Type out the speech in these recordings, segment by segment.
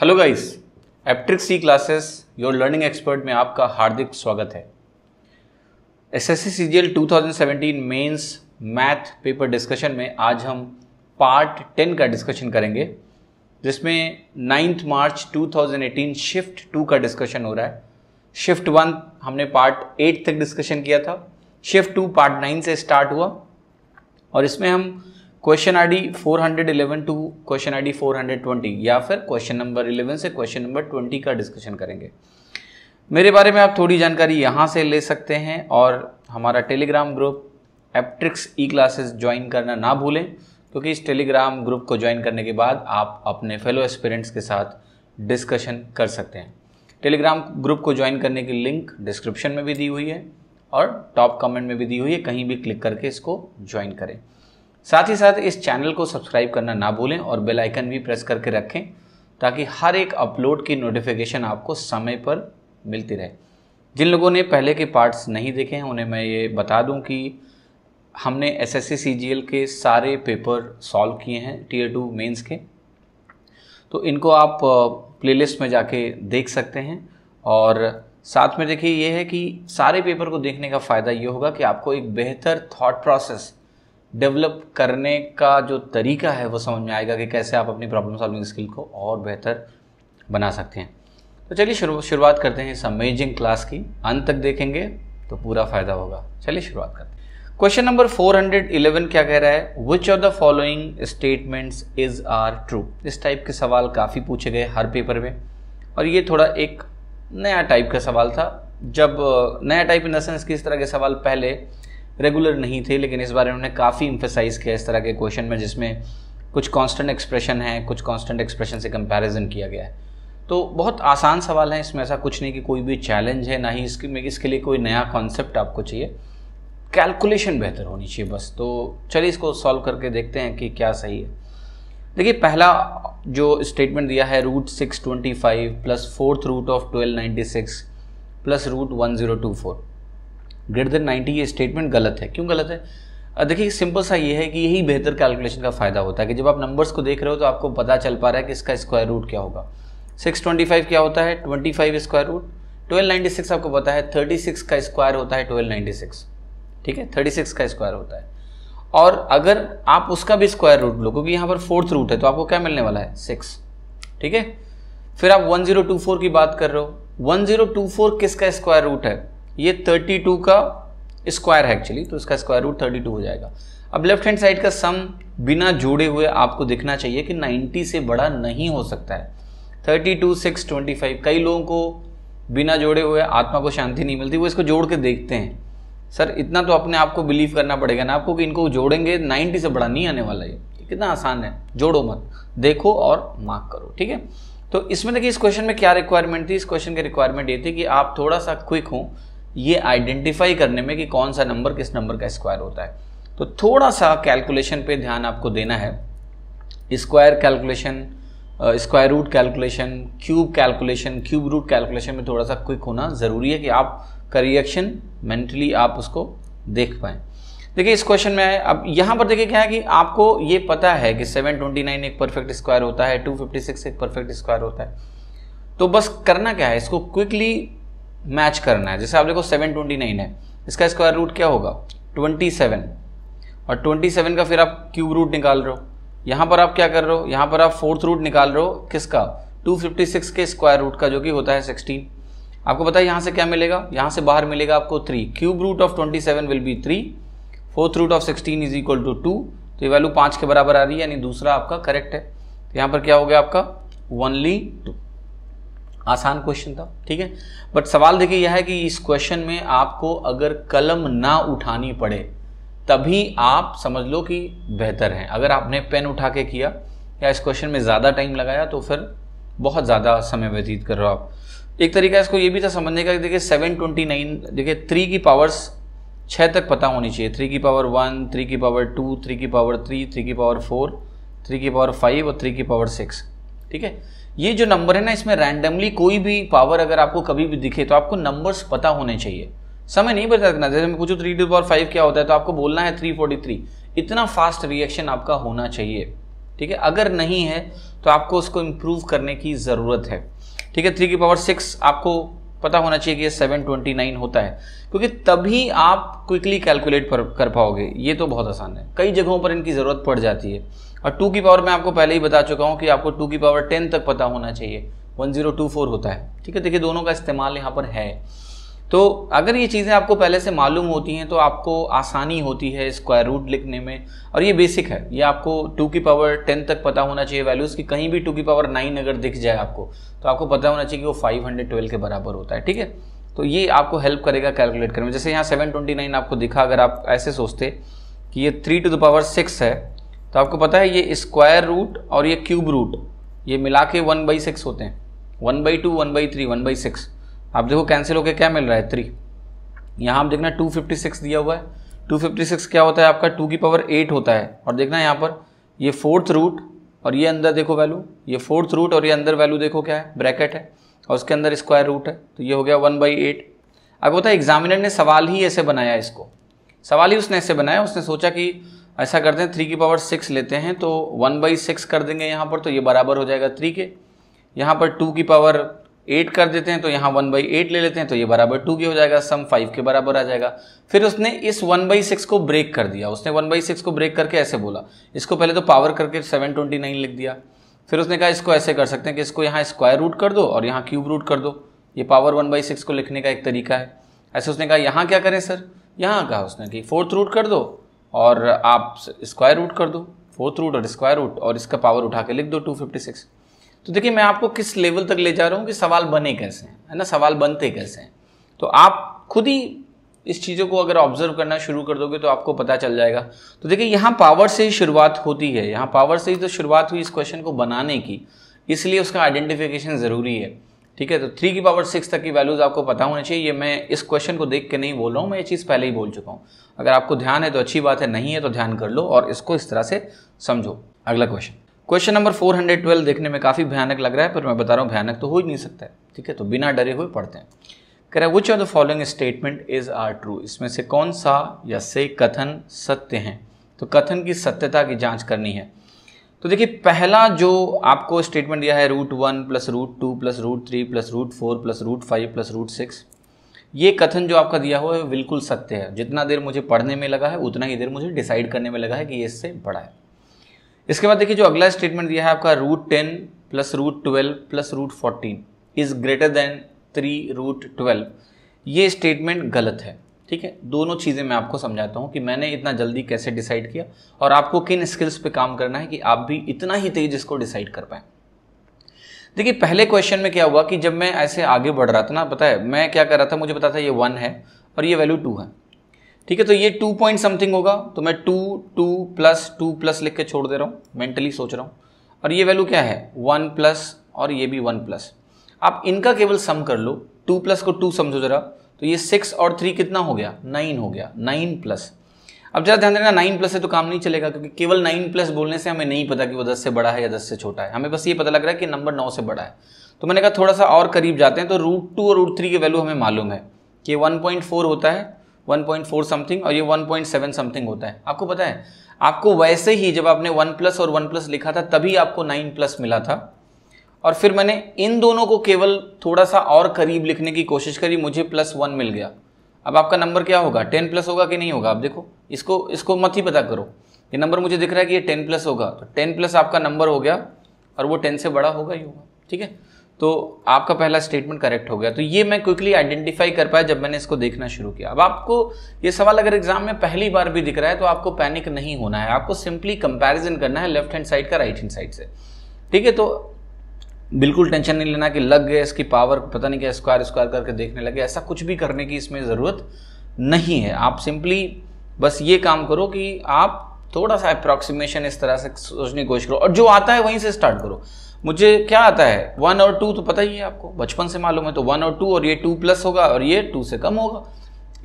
Hello guys Aptric C classes your learning expert में आपका हार्दिक स्वागत है S S C C G L two thousand seventeen mains math paper discussion में आज हम पार्ट टेन का डिस्कशन करेंगे जिसमें ninth March two thousand eighteen shift two का डिस्कशन हो रहा है शिफ्ट वन हमने पार्ट एट तक डिस्कशन किया था शिफ्ट टू पार्ट नाइन से स्टार्ट हुआ और इसमें हम question ID 411 to question ID 420 या फिर क्वेश्चन नंबर 11 से क्वेश्चन नंबर 20 का डिस्कशन करेंगे मेरे बारे में आप थोड़ी जानकारी यहाँ से ले सकते हैं और हमारा Telegram group Aptrix e classes join करना ना भूलें क्योंकि इस टेलीग्राम ग्रुप को ज्वाइन करने के बाद आप अपने फेलो एस्पिरेंट्स के साथ डिस्कशन कर सकते हैं टेलीग्राम ग्रुप को ज्वाइन करने की लिंक डिस्क्रिप्शन में भी दी हुई है और टॉप कमेंट में भी दी हुई है कहीं भी क्लिक करके इसको ज्वाइन करें साथ ही साथ इस चैनल को सब्सक्राइब करना ना भूलें और बेल आइकन भी प्रेस करके रखें ताकि हर एक अपलोड की नोटिफिकेशन आपको समय पर मिलती रहे जिन लोगों ने पहले के पार्ट्स नहीं देखे हैं उन्हें मैं ये बता दूं कि हमने एस एस सी के सारे पेपर सॉल्व किए हैं टीयर टू मेंस के तो इनको आप प्लेलिस्ट में जाके देख सकते हैं और साथ में देखिए ये है कि सारे पेपर को देखने का फ़ायदा ये होगा कि आपको एक बेहतर थॉट प्रोसेस डेवलप करने का जो तरीका है वो समझ में आएगा कि कैसे आप अपनी प्रॉब्लम सॉल्विंग स्किल को और बेहतर बना सकते हैं तो चलिए शुरू शुरुआत करते हैं इस अमेजिंग क्लास की अंत तक देखेंगे तो पूरा फ़ायदा होगा चलिए शुरुआत करते हैं क्वेश्चन नंबर 411 क्या कह रहा है which of the following statements is are true इस टाइप के सवाल काफ़ी पूछे गए हर पेपर में और ये थोड़ा एक नया टाइप का सवाल था जब नया टाइप इन द सेंस कि इस तरह के सवाल पहले रेगुलर नहीं थे लेकिन इस बारे में उन्होंने काफ़ी इम्फेसाइज़ किया इस तरह के क्वेश्चन में जिसमें कुछ कांस्टेंट एक्सप्रेशन है कुछ कांस्टेंट एक्सप्रेशन से कंपैरिजन किया गया है तो बहुत आसान सवाल है इसमें ऐसा कुछ नहीं कि कोई भी चैलेंज है ना ही इसके में इसके लिए कोई नया कॉन्सेप्ट आपको चाहिए कैलकुलेशन बेहतर होनी चाहिए बस तो चलिए इसको सॉल्व करके देखते हैं कि क्या सही है देखिए पहला जो स्टेटमेंट दिया है root six twenty five plus fourth root of twelve ninety six plus root one zero two four greater than ninety ये स्टेटमेंट गलत है क्यों गलत है देखिए सिंपल सा ये है कि यही बेहतर कैलकुलेशन का फ़ायदा होता है कि जब आप नंबर्स को देख रहे हो तो आपको पता चल पा रहा है कि इसका स्क्वायर रूट क्या होगा 625 क्या होता है 25 स्क्वायर रूट 1296 आपको पता है 36 का स्क्वायर होता है 1296 ठीक है 36 का स्क्वायर होता है और अगर आप उसका भी स्क्वायर रूट लो क्योंकि यहाँ पर फोर्थ रूट है तो आपको क्या मिलने वाला है सिक्स ठीक है फिर आप 1024 की बात कर रहे हो 1024 किसका स्क्वायर रूट है ये 32 का स्क्वायर है एक्चुअली तो इसका स्क्वायर रूट 32 हो जाएगा अब लेफ्ट हैंड साइड का सम बिना जोड़े हुए आपको दिखना चाहिए कि 90 से बड़ा नहीं हो सकता है 32 6 25 कई लोगों को बिना जोड़े हुए आत्मा को शांति नहीं मिलती वो इसको जोड़ के देखते हैं सर इतना तो अपने आप को बिलीव करना पड़ेगा ना आपको कि इनको जोड़ेंगे 90 से बड़ा नहीं आने वाला ये कितना आसान है जोड़ो मत देखो और मार्क करो ठीक है तो इसमें देखिए इस क्वेश्चन में क्या रिक्वायरमेंट थी इस क्वेश्चन की रिक्वायरमेंट ये थी कि आप थोड़ा सा क्विक हों ये आइडेंटिफाई करने में कि कौन सा नंबर किस नंबर का स्क्वायर होता है तो थोड़ा सा कैलकुलेशन पे ध्यान आपको देना है square calculation square root calculation cube calculation cube root calculation में थोड़ा सा क्विक होना ज़रूरी है कि आप का रिएक्शन मेंटली आप उसको देख पाएँ देखिए इस क्वेश्चन में अब यहाँ पर देखिए क्या है कि आपको ये पता है कि 729 एक परफेक्ट स्क्वायर होता है 256 एक परफेक्ट स्क्वायर होता है तो बस करना क्या है इसको क्विकली मैच करना है जैसे आप देखो सेवन ट्वेंटी नाइन है इसका स्क्वायर रूट क्या होगा ट्वेंटी सेवन और ट्वेंटी सेवन का फिर आप क्यूब रूट निकाल रहे हो यहाँ पर आप क्या कर रहे हो यहाँ पर आप फोर्थ रूट निकाल रहे हो किसका टू फिफ्टी सिक्स के स्क्वायर रूट का जो कि होता है सिक्सटीन आपको पता है यहाँ से क्या मिलेगा यहाँ से बाहर मिलेगा आपको three cube root of twenty seven will be three fourth root of sixteen is equal to two तो ये वैल्यू पाँच के बराबर आ रही है यानी दूसरा आपका करेक्ट है तो यहाँ पर क्या हो गया आपका वनली टू आसान क्वेश्चन था ठीक है बट सवाल देखिए यह है कि इस क्वेश्चन में आपको अगर कलम ना उठानी पड़े तभी आप समझ लो कि बेहतर है अगर आपने पेन उठा के किया या इस क्वेश्चन में ज़्यादा टाइम लगाया तो फिर बहुत ज़्यादा समय व्यतीत कर रहे हो आप एक तरीका इसको ये भी था समझने का देखिए सेवन ट्वेंटी नाइन देखिए थ्री की पावर्स छः तक पता होनी चाहिए थ्री की पावर वन थ्री की पावर टू थ्री की पावर थ्री थ्री की पावर फोर थ्री की पावर फाइव और थ्री की पावर सिक्स ठीक है ये जो नंबर है ना इसमें रैंडमली कोई भी पावर अगर आपको कभी भी दिखे तो आपको नंबर्स पता होने चाहिए समय नहीं बता सकना जैसे मैं पूछू थ्री टू पावर फाइव क्या होता है तो आपको बोलना है थ्री फोर्टी थ्री इतना फास्ट रिएक्शन आपका होना चाहिए ठीक है अगर नहीं है तो आपको उसको इम्प्रूव करने की ज़रूरत है ठीक है थ्री की पावर सिक्स आपको पता होना चाहिए कि ये सेवन ट्वेंटी नाइन होता है क्योंकि तभी आप क्विकली कैलकुलेट कर पाओगे ये तो बहुत आसान है कई जगहों पर इनकी ज़रूरत पड़ जाती है और टू की पावर मैं आपको पहले ही बता चुका हूँ कि आपको टू की पावर टेन तक पता होना चाहिए वन जीरो टू फोर होता है ठीक है देखिए दोनों का इस्तेमाल यहाँ पर है तो अगर ये चीज़ें आपको पहले से मालूम होती हैं तो आपको आसानी होती है स्क्वायर रूट लिखने में और ये बेसिक है ये आपको टू की पावर टेन तक पता होना चाहिए वैल्यूज़ की कहीं भी टू की पावर नाइन अगर दिख जाए आपको तो आपको पता होना चाहिए कि वो फाइव हंड्रेड ट्वेल्व के बराबर होता है ठीक है तो ये आपको हेल्प करेगा कैलकुलेट करने में जैसे यहाँ सेवन ट्वेंटी नाइन आपको दिखा अगर आप ऐसे सोचते कि ये three to the power six है तो आपको पता है ये स्क्वायर रूट और ये क्यूब रूट ये मिला के वन बाई सिक्स होते हैं one by two one by three one by six आप देखो कैंसिल होकर क्या मिल रहा है थ्री यहाँ आप देखना टू फिफ्टी सिक्स दिया हुआ है टू फिफ्टी सिक्स क्या होता है आपका टू की पावर एट होता है और देखना यहाँ पर ये फोर्थ रूट और ये अंदर देखो वैल्यू ये फोर्थ रूट और ये अंदर वैल्यू देखो क्या है ब्रैकेट है और उसके अंदर स्क्वायर रूट है तो ये हो गया वन बाई एट अब होता है एग्जामिनर ने सवाल ही ऐसे बनाया इसको सवाल ही उसने ऐसे बनाया उसने सोचा कि ऐसा करते हैं थ्री की पावर सिक्स लेते हैं तो वन बाई सिक्स कर देंगे यहाँ पर तो ये बराबर हो जाएगा थ्री के यहाँ पर टू की पावर एट कर देते हैं तो यहाँ वन बाई एट ले लेते हैं तो ये बराबर टू के हो जाएगा सम फाइव के बराबर आ जाएगा फिर उसने इस वन बाई सिक्स को ब्रेक कर दिया उसने वन बाई सिक्स को ब्रेक करके ऐसे बोला इसको पहले तो पावर करके सेवन ट्वेंटी नाइन लिख दिया फिर उसने कहा इसको ऐसे कर सकते हैं कि इसको यहाँ स्क्वायर रूट कर दो और यहाँ क्यूब रूट कर दो ये पावर वन बाई सिक्स को लिखने का एक तरीका है ऐसे उसने कहा यहाँ क्या करें सर यहाँ कहा उसने कि फोर्थ रूट कर दो और आप स्क्वायर रूट कर दो फोर्थ रूट और स्क्वायर रूट और इसका पावर उठा के लिख दो 256 तो देखिए मैं आपको किस लेवल तक ले जा रहा हूँ कि सवाल बने कैसे हैं है ना सवाल बनते कैसे हैं तो आप खुद ही इस चीज़ों को अगर ऑब्जर्व करना शुरू कर दोगे तो आपको पता चल जाएगा तो देखिए यहाँ पावर से ही शुरुआत होती है यहाँ पावर से ही तो शुरुआत हुई इस क्वेश्चन को बनाने की इसलिए उसका आइडेंटिफिकेशन ज़रूरी है ठीक है तो थ्री की पावर सिक्स तक की वैल्यूज़ आपको पता होना चाहिए ये मैं इस क्वेश्चन को देख के नहीं बोल रहा हूँ मैं ये चीज़ पहले ही बोल चुका हूँ अगर आपको ध्यान है तो अच्छी बात है नहीं है तो ध्यान कर लो और इसको इस तरह से समझो अगला क्वेश्चन क्वेश्चन नंबर 412 देखने में काफ़ी भयानक लग रहा है पर मैं बता रहा हूँ भयानक तो हो ही नहीं सकता है ठीक है तो बिना डरे हुए पढ़ते हैं कह रहे है which of the following statement is are true इसमें से कौन सा या से कथन सत्य हैं तो कथन की सत्यता की जाँच करनी है तो देखिए पहला जो आपको स्टेटमेंट दिया है root one plus root two plus root three plus root four plus root five plus root six ये कथन जो आपका दिया हुआ है बिल्कुल सत्य है जितना देर मुझे पढ़ने में लगा है उतना ही देर मुझे डिसाइड करने में लगा है कि ये इससे बड़ा है इसके बाद देखिए जो अगला स्टेटमेंट दिया है आपका root ten plus root twelve plus root fourteen is greater than three root twelve ये स्टेटमेंट गलत है ठीक है दोनों चीज़ें मैं आपको समझाता हूँ कि मैंने इतना जल्दी कैसे डिसाइड किया और आपको किन स्किल्स पे काम करना है कि आप भी इतना ही तेज इसको डिसाइड कर पाए देखिए पहले क्वेश्चन में क्या हुआ कि जब मैं ऐसे आगे बढ़ रहा था ना पता है मैं क्या कर रहा था मुझे पता था ये वन है और ये वैल्यू टू है ठीक है तो ये टू पॉइंट समथिंग होगा तो मैं two two plus two plus लिख के छोड़ दे रहा हूँ मेंटली सोच रहा हूँ और ये वैल्यू क्या है वन प्लस और ये भी वन प्लस आप इनका केवल सम कर लो टू प्लस को टू समझो जरा तो ये सिक्स और थ्री कितना हो गया नाइन हो गया नाइन प्लस अब ज़रा ध्यान देना नाइन प्लस है तो काम नहीं चलेगा क्योंकि केवल नाइन प्लस बोलने से हमें नहीं पता कि वो दस से बड़ा है या दस से छोटा है हमें बस ये पता लग रहा है कि नंबर नौ से बड़ा है तो मैंने कहा थोड़ा सा और करीब जाते हैं तो रूट टू और रूट थ्री की वैल्यू हमें मालूम है कि वन पॉइंट फोर होता है वन पॉइंट फोर समथिंग और ये वन पॉइंट सेवन समथिंग होता है आपको पता है आपको वैसे ही जब आपने वन प्लस और वन प्लस लिखा था तभी आपको नाइन प्लस मिला था और फिर मैंने इन दोनों को केवल थोड़ा सा और करीब लिखने की कोशिश करी मुझे प्लस वन मिल गया अब आपका नंबर क्या होगा टेन प्लस होगा कि नहीं होगा आप देखो इसको इसको मत ही पता करो ये नंबर मुझे दिख रहा है कि ये टेन प्लस होगा तो टेन प्लस आपका नंबर हो गया और वो टेन से बड़ा होगा ही होगा ठीक है तो आपका पहला स्टेटमेंट करेक्ट हो गया तो ये मैं क्विकली आइडेंटिफाई कर पाया जब मैंने इसको देखना शुरू किया अब आपको ये सवाल अगर एग्जाम में पहली बार भी दिख रहा है तो आपको पैनिक नहीं होना है आपको सिंपली कंपैरिजन करना है लेफ्ट हैंड साइड का राइट हैंड साइड से ठीक है तो बिल्कुल टेंशन नहीं लेना कि लग गए इसकी पावर पता नहीं क्या स्क्वायर स्क्वायर करके देखने लगे ऐसा कुछ भी करने की इसमें ज़रूरत नहीं है आप सिंपली बस ये काम करो कि आप थोड़ा सा अप्रॉक्सीमेशन इस तरह से सोचने की कोशिश करो और जो आता है वहीं से स्टार्ट करो मुझे क्या आता है वन और टू तो पता ही है आपको बचपन से मालूम है तो वन और टू और ये टू प्लस होगा और ये टू से कम होगा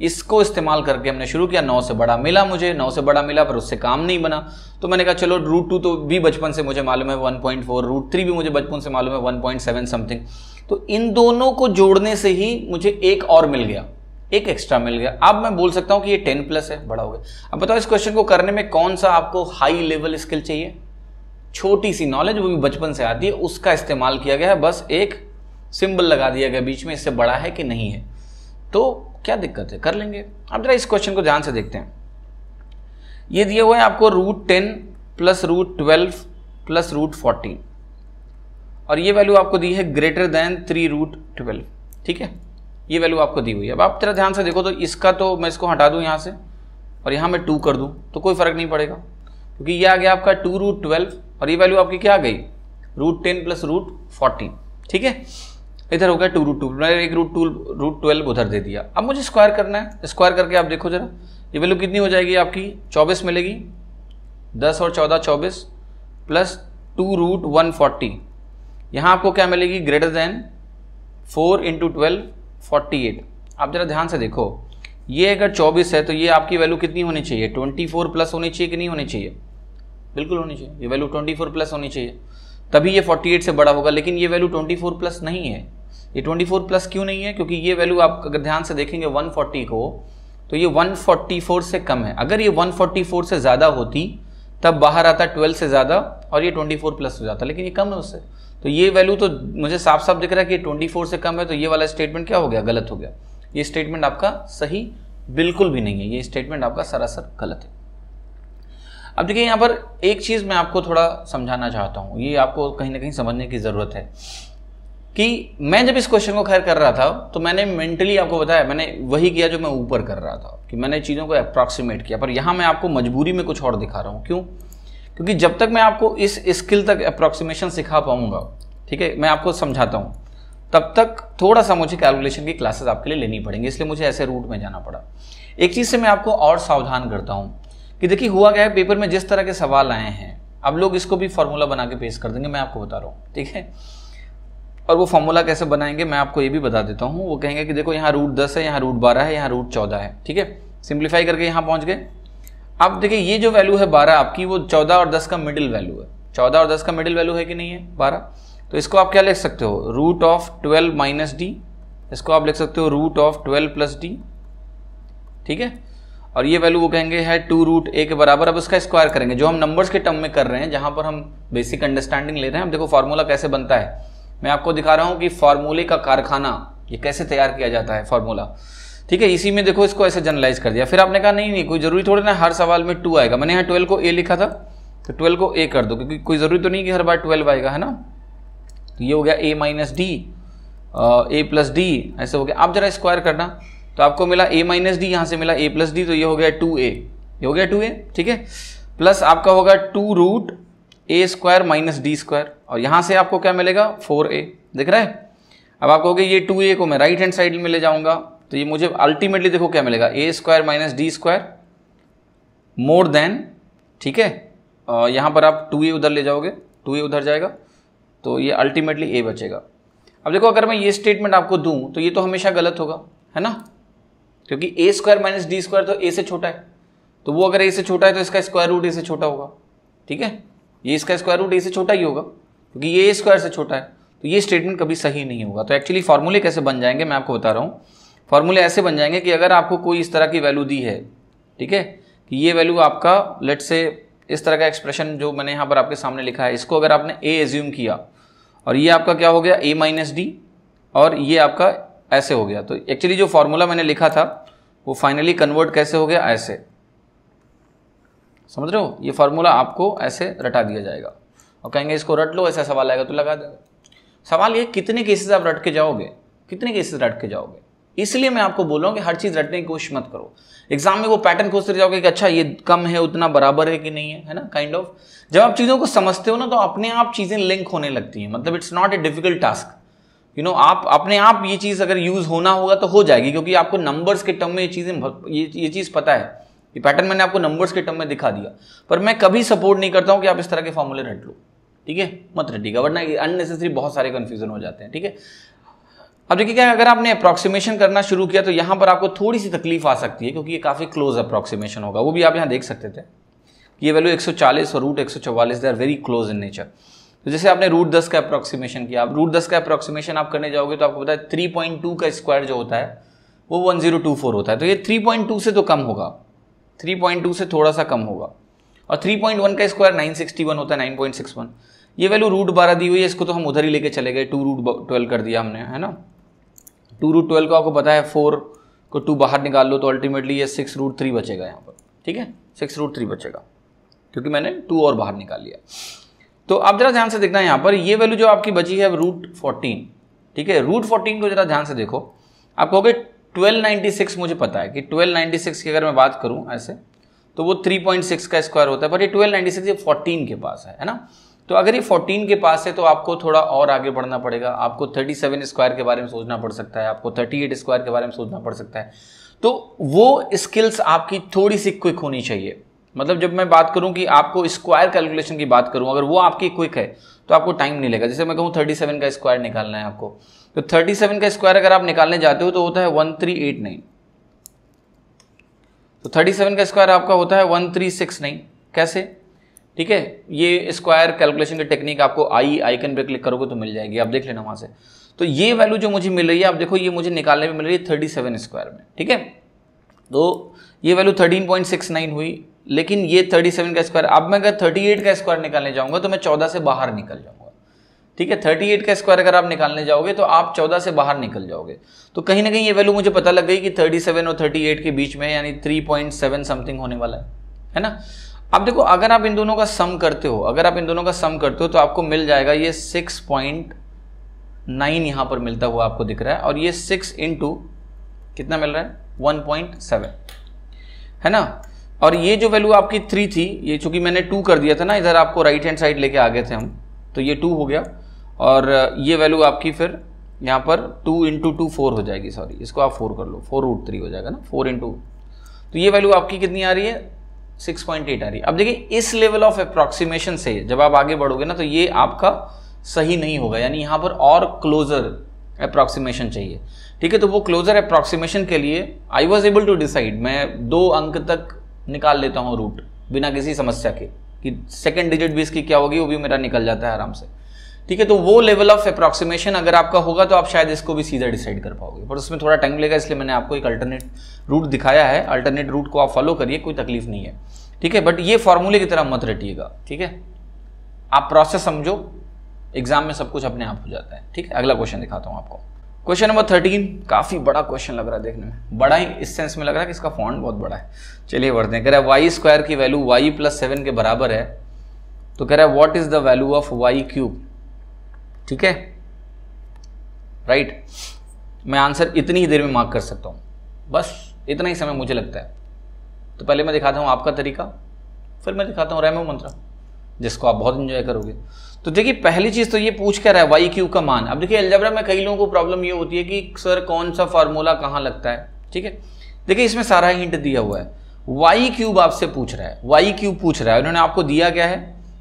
इसको इस्तेमाल करके हमने शुरू किया नौ से बड़ा मिला मुझे नौ से बड़ा मिला पर उससे काम नहीं बना तो मैंने कहा चलो रूट टू तो भी बचपन से मुझे मालूम है one point four root three भी मुझे बचपन से मालूम है वन पॉइंट सेवन समथिंग तो इन दोनों को जोड़ने से ही मुझे एक और मिल गया एक एक्स्ट्रा मिल गया अब मैं बोल सकता हूँ कि ये टेन प्लस है बड़ा हो गया अब बताओ इस क्वेश्चन को करने में कौन सा आपको हाई लेवल स्किल चाहिए छोटी सी नॉलेज वो भी बचपन से आती है उसका इस्तेमाल किया गया है बस एक सिंबल लगा दिया गया बीच में इससे बड़ा है कि नहीं है तो क्या दिक्कत है कर लेंगे अब जरा इस क्वेश्चन को ध्यान से देखते हैं ये दिए हुए हैं आपको root ten plus root twelve plus root fourteen और ये वैल्यू आपको दी है greater than three root twelve ठीक है ये वैल्यू आपको दी हुई है अब आप तेरा ध्यान से देखो तो इसका तो मैं इसको हटा दूँ यहाँ से और यहाँ मैं टू कर दूँ तो कोई फ़र्क नहीं पड़ेगा क्योंकि ये आ गया आपका टू रूट ट्वेल्व और ये वैल्यू आपकी क्या आ गई root ten plus root fourteen ठीक है इधर हो गया टू रूट टू मैंने एक रूट टू रूट ट्वेल्व उधर दे दिया अब मुझे स्क्वायर करना है स्क्वायर करके आप देखो जरा ये वैल्यू कितनी हो जाएगी आपकी चौबीस मिलेगी दस और चौदह चौबीस plus two root one forty यहाँ आपको क्या मिलेगी greater than four into twelve forty eight आप ज़रा ध्यान से देखो ये अगर चौबीस है तो ये आपकी वैल्यू कितनी होनी चाहिए ट्वेंटी फोर प्लस होनी चाहिए कि नहीं होनी चाहिए बिल्कुल होनी चाहिए ये वैल्यू ट्वेंटी फोर प्लस होनी चाहिए तभी ये फोर्टी एट से बड़ा होगा लेकिन ये वैल्यू ट्वेंटी फोर प्लस नहीं है ये 24 प्लस क्यों नहीं है क्योंकि ये वैल्यू आप अगर ध्यान से देखेंगे 140 को तो ये 144 से कम है अगर ये 144 से ज़्यादा होती तब बाहर आता 12 से ज़्यादा और ये 24 प्लस हो जाता लेकिन ये कम है उससे तो ये वैल्यू तो मुझे साफ साफ दिख रहा है कि ट्वेंटी से कम है तो ये वाला स्टेटमेंट क्या हो गया गलत हो गया ये स्टेटमेंट आपका सही बिल्कुल भी नहीं है ये स्टेटमेंट आपका सरासर गलत है अब देखिए यहाँ पर एक चीज़ मैं आपको थोड़ा समझाना चाहता हूँ ये आपको कहीं ना कहीं समझने की ज़रूरत है कि मैं जब इस क्वेश्चन को खैर कर रहा था तो मैंने मेंटली आपको बताया मैंने वही किया जो मैं ऊपर कर रहा था कि मैंने चीज़ों को अप्रॉक्सीमेट किया पर यहाँ मैं आपको मजबूरी में कुछ और दिखा रहा हूँ क्यों क्योंकि जब तक मैं आपको इस स्किल तक अप्रॉक्सीमेशन सिखा पाऊंगा ठीक है मैं आपको समझाता हूँ तब तक थोड़ा सा मुझे कैलकुलेशन की क्लासेस आपके लिए लेनी पड़ेंगी इसलिए मुझे ऐसे रूट में जाना पड़ा एक चीज़ से मैं आपको और सावधान करता हूँ कि देखिए हुआ क्या है पेपर में जिस तरह के सवाल आए हैं अब लोग इसको भी फॉर्मूला बना के पेश कर देंगे मैं आपको बता रहा हूँ ठीक है और वो फॉर्मूला कैसे बनाएंगे मैं आपको ये भी बता देता हूँ वो कहेंगे कि देखो यहाँ रूट दस है यहाँ रूट बारह है यहाँ रूट चौदह है ठीक है सिंप्लीफाई करके यहाँ पहुँच गए अब देखिए ये जो वैल्यू है बारह आपकी वो चौदह और दस का मिडिल वैल्यू है चौदह और दस का मिडिल वैल्यू है कि नहीं है बारह तो इसको आप क्या लिख सकते हो root of twelve minus d इसको आप लिख सकते हो root of twelve plus d ठीक है और ये वैल्यू वो कहेंगे है टू रूट ए के बराबर अब उसका स्क्वायर करेंगे जो हम नंबर्स के टर्म में कर रहे हैं जहां पर हम बेसिक अंडरस्टैंडिंग ले रहे हैं अब देखो फार्मूला कैसे बनता है मैं आपको दिखा रहा हूँ कि फॉर्मूले का कारखाना ये कैसे तैयार किया जाता है फॉर्मूला ठीक है इसी में देखो इसको ऐसे जनरलाइज कर दिया फिर आपने कहा नहीं नहीं कोई जरूरी थोड़ी ना हर सवाल में टू आएगा मैंने यहाँ ट्वेल्व को ए लिखा था तो ट्वेल्व को ए कर दो क्योंकि कोई ज़रूरी तो नहीं कि हर बार ट्वेल्व आएगा है ना तो ये हो गया a minus d a plus d ऐसे हो गया आप जरा स्क्वायर करना तो आपको मिला ए माइनस डी यहाँ से मिला ए प्लस डी तो ये हो गया टू ए ये हो गया टू ए ठीक है प्लस आपका होगा two root a square minus d square और यहाँ से आपको क्या मिलेगा फोर ए दिख रहा है अब आप कहोगे ये टू ए को मैं राइट हैंड साइड में ले जाऊँगा तो ये मुझे अल्टीमेटली देखो क्या मिलेगा a square minus d square more than ठीक है यहाँ पर आप टू ए उधर ले जाओगे टू ए उधर जाएगा तो ये अल्टीमेटली ए बचेगा अब देखो अगर मैं ये स्टेटमेंट आपको दूँ तो ये तो हमेशा गलत होगा है ना क्योंकि a square minus d square तो ए से छोटा है तो वो अगर ए से छोटा है तो इसका स्क्वायर रूट ए से छोटा होगा ठीक है ये इसका स्क्वायर रूट ए से छोटा ही होगा क्योंकि ये ए स्क्वायर से छोटा है तो ये स्टेटमेंट कभी सही नहीं होगा तो एक्चुअली फार्मूले कैसे बन जाएंगे मैं आपको बता रहा हूँ फार्मूले ऐसे बन जाएंगे कि अगर आपको कोई इस तरह की वैल्यू दी है ठीक है कि ये वैल्यू आपका लेट से इस तरह का एक्सप्रेशन जो मैंने यहाँ पर आपके सामने लिखा है इसको अगर आपने ए एज्यूम किया और ये आपका क्या हो गया ए माइनस डी और ये आपका ऐसे हो गया तो एक्चुअली जो फार्मूला मैंने लिखा था वो फाइनली कन्वर्ट कैसे हो गया ऐसे समझ रहे हो ये फार्मूला आपको ऐसे रटा दिया जाएगा और कहेंगे इसको रट लो ऐसा सवाल आएगा तो लगा देगा सवाल ये कितने केसेस आप रट के जाओगे कितने केसेस रट के जाओगे इसलिए मैं आपको बोल रहा हूँ कि हर चीज़ रटने की कोशिश मत करो एग्जाम में वो पैटर्न खोजते जाओगे कि अच्छा ये कम है उतना बराबर है कि नहीं है है ना काइंड kind ऑफ of. जब आप चीज़ों को समझते हो ना तो अपने आप चीज़ें लिंक होने लगती हैं मतलब it's not a difficult task you know आप अपने आप ये चीज़ अगर यूज़ होना होगा तो हो जाएगी क्योंकि आपको नंबर्स के टर्म में ये चीज़ें ये ये चीज़ पता है ये पैटर्न मैंने आपको नंबर्स के टर्म में दिखा दिया पर मैं कभी सपोर्ट नहीं करता हूं कि आप इस तरह के फॉर्मूले रट लो ठीक है मत रटिएगा वरना अननेसेसरी बहुत सारे कन्फ्यूजन हो जाते हैं ठीक है अब देखिए क्या अगर आपने अप्रॉक्सीमेशन करना शुरू किया तो यहां पर आपको थोड़ी सी तकलीफ आ सकती है क्योंकि ये काफ़ी क्लोज अप्रॉक्सीमेशन होगा वो भी आप यहां देख सकते थे ये वैल्यू 140 और root 144 they are very close in nature तो जैसे आपने रूट दस का अप्रॉक्सीमेशन किया आप रूट दस का अप्रॉक्सीमेशन आप करने जाओगे तो आपको पता है थ्री पॉइंट टू का स्क्वायर जो होता है वो वन जीरो टू फोर होता है तो ये थ्री पॉइंट टू से तो कम होगा 3.2 से थोड़ा सा कम होगा और 3.1 का स्क्वायर 961 होता है 9.61 ये वैल्यू रूट बारह दी हुई है इसको तो हम उधर ही लेके चले गए टू रूट ट्वेल्व कर दिया हमने है ना टू रूट ट्वेल्व को आपको पता है फोर को टू बाहर निकाल लो तो अल्टीमेटली ये सिक्स रूट थ्री बचेगा यहाँ पर ठीक है सिक्स रूट थ्री बचेगा क्योंकि मैंने टू और बाहर निकाल लिया तो आप जरा ध्यान से देखना यहाँ पर ये वैल्यू जो आपकी बची है रूट फोर्टीन ठीक है रूट फोर्टीन को जरा ध्यान से देखो आप कहोगे 1296 मुझे पता है कि 1296 की अगर मैं बात करूं ऐसे तो वो 3.6 का स्क्वायर होता है पर ये 1296 ये 14 के पास है है ना तो अगर ये 14 के पास है तो आपको थोड़ा और आगे बढ़ना पड़ेगा आपको 37 स्क्वायर के बारे में सोचना पड़ सकता है आपको 38 स्क्वायर के बारे में सोचना पड़ सकता है तो वो स्किल्स आपकी थोड़ी सी क्विक होनी चाहिए मतलब जब मैं बात करूं कि आपको स्क्वायर कैलकुलेशन की बात करूं अगर वो आपकी क्विक है तो आपको टाइम नहीं लगेगा जैसे मैं कहूँ थर्टी सेवन का स्क्वायर निकालना है आपको तो 37 का स्क्वायर अगर आप निकालने जाते हो तो होता है 1389 तो 37 का स्क्वायर आपका होता है 1369 कैसे ठीक है ये स्क्वायर कैलकुलेशन की टेक्निक आपको आई आइकन पे क्लिक करोगे तो मिल जाएगी आप देख लेना वहां से तो ये वैल्यू जो मुझे मिल रही है आप देखो ये मुझे निकालने में मिल रही है थर्टी सेवन स्क्वायर में ठीक है तो ये value thirteen point six nine हुई लेकिन ये थर्टी सेवन का स्क्वायर अब मैं अगर थर्टी एट का स्क्वायर निकालने जाऊंगा तो मैं चौदह से बाहर निकल जाऊंगा ठीक है थर्टी एट का स्क्वायर अगर आप निकालने जाओगे तो आप चौदह से बाहर निकल जाओगे तो कहीं ना कहीं ये वैल्यू मुझे पता लग गई कि थर्टी सेवन और थर्टी एट के बीच में यानी थ्री पॉइंट सेवन समथिंग होने वाला है है ना अब देखो अगर आप इन दोनों का सम करते हो अगर आप इन दोनों का सम करते हो तो आपको मिल जाएगा ये सिक्स पॉइंट नाइन यहाँ पर मिलता हुआ आपको दिख रहा है और ये सिक्स कितना मिल रहा है वन पॉइंट सेवन है ना और ये जो वैल्यू आपकी थ्री थी ये चूंकि मैंने टू कर दिया था ना इधर आपको राइट हैंड साइड लेके आ गए थे हम तो ये टू हो गया और ये वैल्यू आपकी फिर यहाँ पर टू इंटू टू फोर हो जाएगी सॉरी इसको आप फोर कर लो फोर रूट थ्री हो जाएगा ना फोर इंटू तो ये वैल्यू आपकी कितनी आ रही है सिक्स पॉइंट एट आ रही है अब देखिए इस लेवल ऑफ अप्रॉक्सीमेशन से जब आप आगे बढ़ोगे ना तो ये आपका सही नहीं होगा यानी यहाँ पर और क्लोजर अप्रॉक्सीमेशन चाहिए ठीक है तो वो क्लोजर अप्रॉक्सीमेशन के लिए I was able to decide मैं दो अंक तक निकाल लेता हूँ रूट बिना किसी समस्या के कि सेकेंड डिजिट भी इसकी क्या होगी वो भी मेरा निकल जाता है आराम से ठीक है तो वो लेवल ऑफ अप्रॉक्सीमेशन अगर आपका होगा तो आप शायद इसको भी सीधा डिसाइड कर पाओगे पर उसमें थोड़ा टाइम लगेगा इसलिए मैंने आपको एक अल्टरनेट रूट दिखाया है अल्टरनेट रूट को आप फॉलो करिए कोई तकलीफ नहीं है ठीक है बट ये फॉर्मूले की तरह मत रटिएगा ठीक है आप प्रोसेस समझो एग्जाम में सब कुछ अपने आप हो जाता है ठीक है अगला क्वेश्चन दिखाता हूँ आपको क्वेश्चन नंबर थर्टीन काफ़ी बड़ा क्वेश्चन लग रहा है देखने में बड़ा ही इस सेंस में लग रहा है कि इसका फॉन्ट बहुत बड़ा है चलिए बढ़ते हैं कह रहा है वाई स्क्वायर की वैल्यू वाई प्लस सेवन के बराबर है तो कह रहा है what is the value of y cube ठीक है राइट मैं आंसर इतनी ही देर में मार्क कर सकता हूँ बस इतना ही समय मुझे लगता है तो पहले मैं दिखाता हूँ आपका तरीका फिर मैं दिखाता हूँ रैमो मंत्रा जिसको आप बहुत इंजॉय करोगे तो देखिए पहली चीज़ तो ये पूछ क्या रहा है वाई क्यू का मान अब देखिए एल्जबरा में कई लोगों को प्रॉब्लम ये होती है कि सर कौन सा फार्मूला कहाँ लगता है ठीक है देखिए इसमें सारा हिंट दिया हुआ है वाई क्यूब आपसे पूछ रहा है वाई क्यूब पूछ रहा है उन्होंने आपको दिया क्या है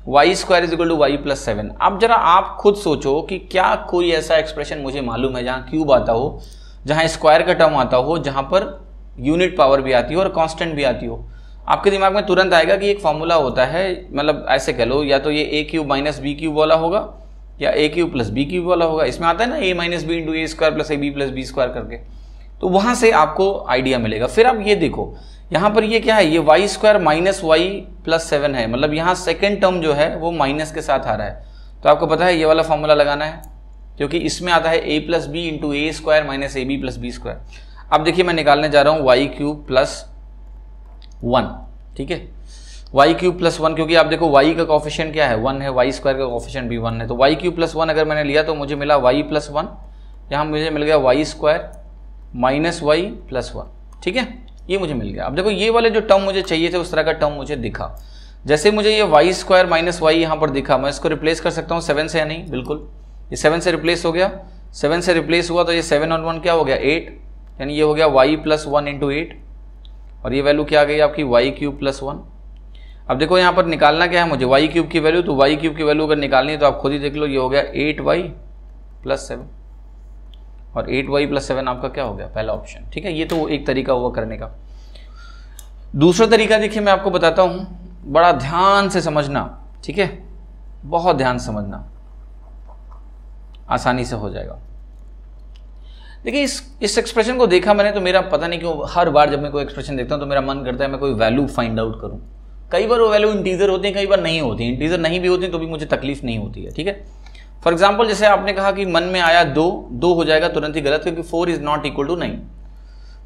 y square is equal to y plus seven अब जरा आप खुद सोचो कि क्या कोई ऐसा एक्सप्रेशन मुझे मालूम है जहाँ क्यूब आता हो जहाँ स्क्वायर का टर्म आता हो जहाँ पर यूनिट पावर भी आती हो और कांस्टेंट भी आती हो आपके दिमाग में तुरंत आएगा कि एक फॉर्मूला होता है मतलब ऐसे कह लो या तो ये a cube minus b cube वाला होगा या a cube plus b cube वाला होगा इसमें आता है ना a minus b into a square plus a b plus b square करके तो वहाँ से आपको आइडिया मिलेगा फिर आप ये देखो यहाँ पर ये क्या है ये y square minus y plus seven है मतलब यहाँ सेकेंड टर्म जो है वो माइनस के साथ आ रहा है तो आपको पता है ये वाला फॉर्मूला लगाना है क्योंकि इसमें आता है a plus b into a square minus a b plus b square अब देखिए मैं निकालने जा रहा हूँ वाई क्यूब प्लस वन ठीक है वाई क्यूब प्लस वन क्योंकि आप देखो वाई का कॉफिशियन क्या है वन है वाई स्क्वायर का कॉफिशियन भी वन है तो वाई क्यूब प्लस वन अगर मैंने लिया तो मुझे मिला वाई प्लस वन यहाँ मुझे मिल गया y square minus y plus one ठीक है ये मुझे मिल गया अब देखो ये वाले जो टर्म मुझे चाहिए थे उस तरह का टर्म मुझे दिखा जैसे मुझे ये वाई स्क्वायर माइनस वाई यहाँ पर दिखा मैं इसको रिप्लेस कर सकता हूँ सेवन से या नहीं बिल्कुल ये सेवन से रिप्लेस हो गया सेवन से रिप्लेस हुआ तो ये सेवन और वन क्या हो गया एट यानी ये हो गया y plus one into eight और ये वैल्यू क्या आ गई आपकी वाई क्यूब प्लस वन अब देखो यहाँ पर निकालना क्या है मुझे वाई क्यूब की वैल्यू तो वाई क्यूब की वैल्यू अगर निकालनी है तो आप खुद ही देख लो ये हो गया एट वाई प्लस सेवन और एट वाई प्लस सेवन आपका क्या हो गया पहला ऑप्शन ठीक है ये तो एक तरीका हुआ करने का दूसरा तरीका देखिए मैं आपको बताता हूँ बड़ा ध्यान से समझना ठीक है बहुत ध्यान समझना आसानी से हो जाएगा देखिए इस इस एक्सप्रेशन को देखा मैंने तो मेरा पता नहीं क्यों हर बार जब मैं कोई एक्सप्रेशन देखता हूँ तो मेरा मन करता है मैं कोई वैल्यू फाइंड आउट करूँ कई बार वो वैल्यू इंटीजर होते हैं कई बार नहीं होती इंटीजर नहीं भी होती तो भी मुझे तकलीफ नहीं होती है ठीक है फॉर एग्जाम्पल जैसे आपने कहा कि मन में आया दो दो हो जाएगा तुरंत ही गलत क्योंकि four is not equal to nine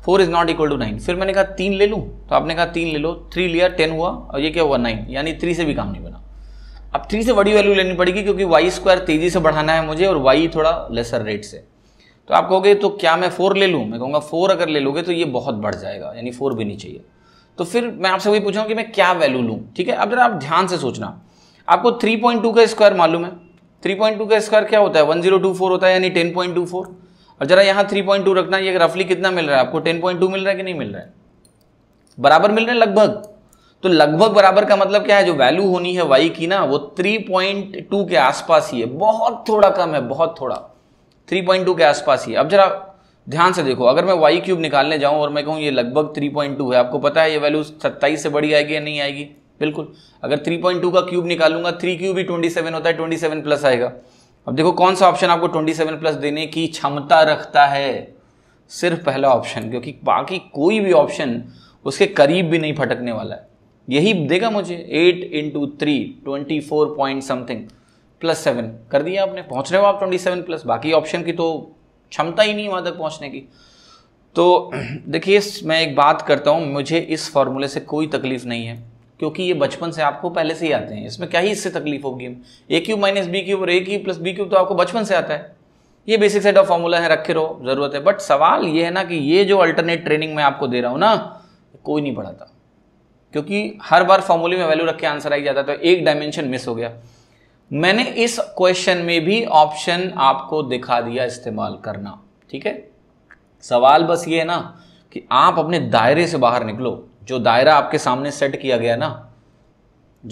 four is not equal to nine फिर मैंने कहा तीन ले लूँ तो आपने कहा तीन ले लो थ्री लिया टेन हुआ और ये क्या हुआ नाइन यानी थ्री से भी काम नहीं बना अब थ्री से बड़ी वैल्यू लेनी पड़ेगी क्योंकि वाई स्क्वायर तेजी से बढ़ाना है मुझे और वाई थोड़ा लेसर रेट से तो आप कहोगे तो क्या मैं फोर ले लूँ मैं कहूँगा फोर अगर ले लोगे तो ये बहुत बढ़ जाएगा यानी फोर भी नहीं चाहिए तो फिर मैं आपसे वही पूछा कि मैं क्या वैल्यू लूँ ठीक है अब जरा आप ध्यान से सोचना आपको थ्री पॉइंट टू का स्क्वायर मालूम है थ्री पॉइंट टू का स्क्वायर क्या होता है वन जीरो टू फोर होता है यानी टेन पॉइंट टू फोर और जरा यहाँ थ्री पॉइंट टू रखना ये रफली कितना मिल रहा है आपको टेन पॉइंट टू मिल रहा है कि नहीं मिल रहा है बराबर मिल रहे लगभग तो लगभग बराबर का मतलब क्या है जो वैल्यू होनी है वाई की ना वो थ्री पॉइंट टू के आसपास ही है बहुत थोड़ा कम है बहुत थोड़ा थ्री पॉइंट टू के आसपास ही है अब जरा ध्यान से देखो अगर मैं वाई क्यूब निकालने जाऊं और मैं कहूं ये लगभग थ्री पॉइंट टू है आपको पता है ये वैल्यू सत्ताईस से बड़ी आएगी या नहीं आएगी बिल्कुल अगर 3.2 का क्यूब निकालूंगा थ्री क्यूब ही 27 होता है 27 प्लस आएगा अब देखो कौन सा ऑप्शन आपको 27 प्लस देने की क्षमता रखता है सिर्फ पहला ऑप्शन क्योंकि बाकी कोई भी ऑप्शन उसके करीब भी नहीं फटकने वाला है यही देगा मुझे eight into three twenty four point something plus seven कर दिया आपने पहुंच रहे हो आप ट्वेंटी सेवन प्लस बाकी ऑप्शन की तो क्षमता ही नहीं वहाँ तक पहुँचने की तो देखिए मैं एक बात करता हूँ मुझे इस फॉर्मूले से कोई तकलीफ़ नहीं है क्योंकि ये बचपन से आपको पहले से ही आते हैं इसमें क्या ही इससे तकलीफ होगी a cube minus b cube और a cube plus b cube तो आपको बचपन से आता है ये बेसिक सेट ऑफ फॉर्मूला है रखे रहो जरूरत है बट सवाल ये है ना कि ये जो अल्टरनेट ट्रेनिंग मैं आपको दे रहा हूँ ना कोई नहीं पढ़ाता क्योंकि हर बार फॉर्मूले में वैल्यू रख के आंसर आई जाता तो एक डायमेंशन मिस हो गया मैंने इस क्वेश्चन में भी ऑप्शन आपको दिखा दिया इस्तेमाल करना ठीक है सवाल बस ये है ना कि आप अपने दायरे से बाहर निकलो जो दायरा आपके सामने सेट किया गया ना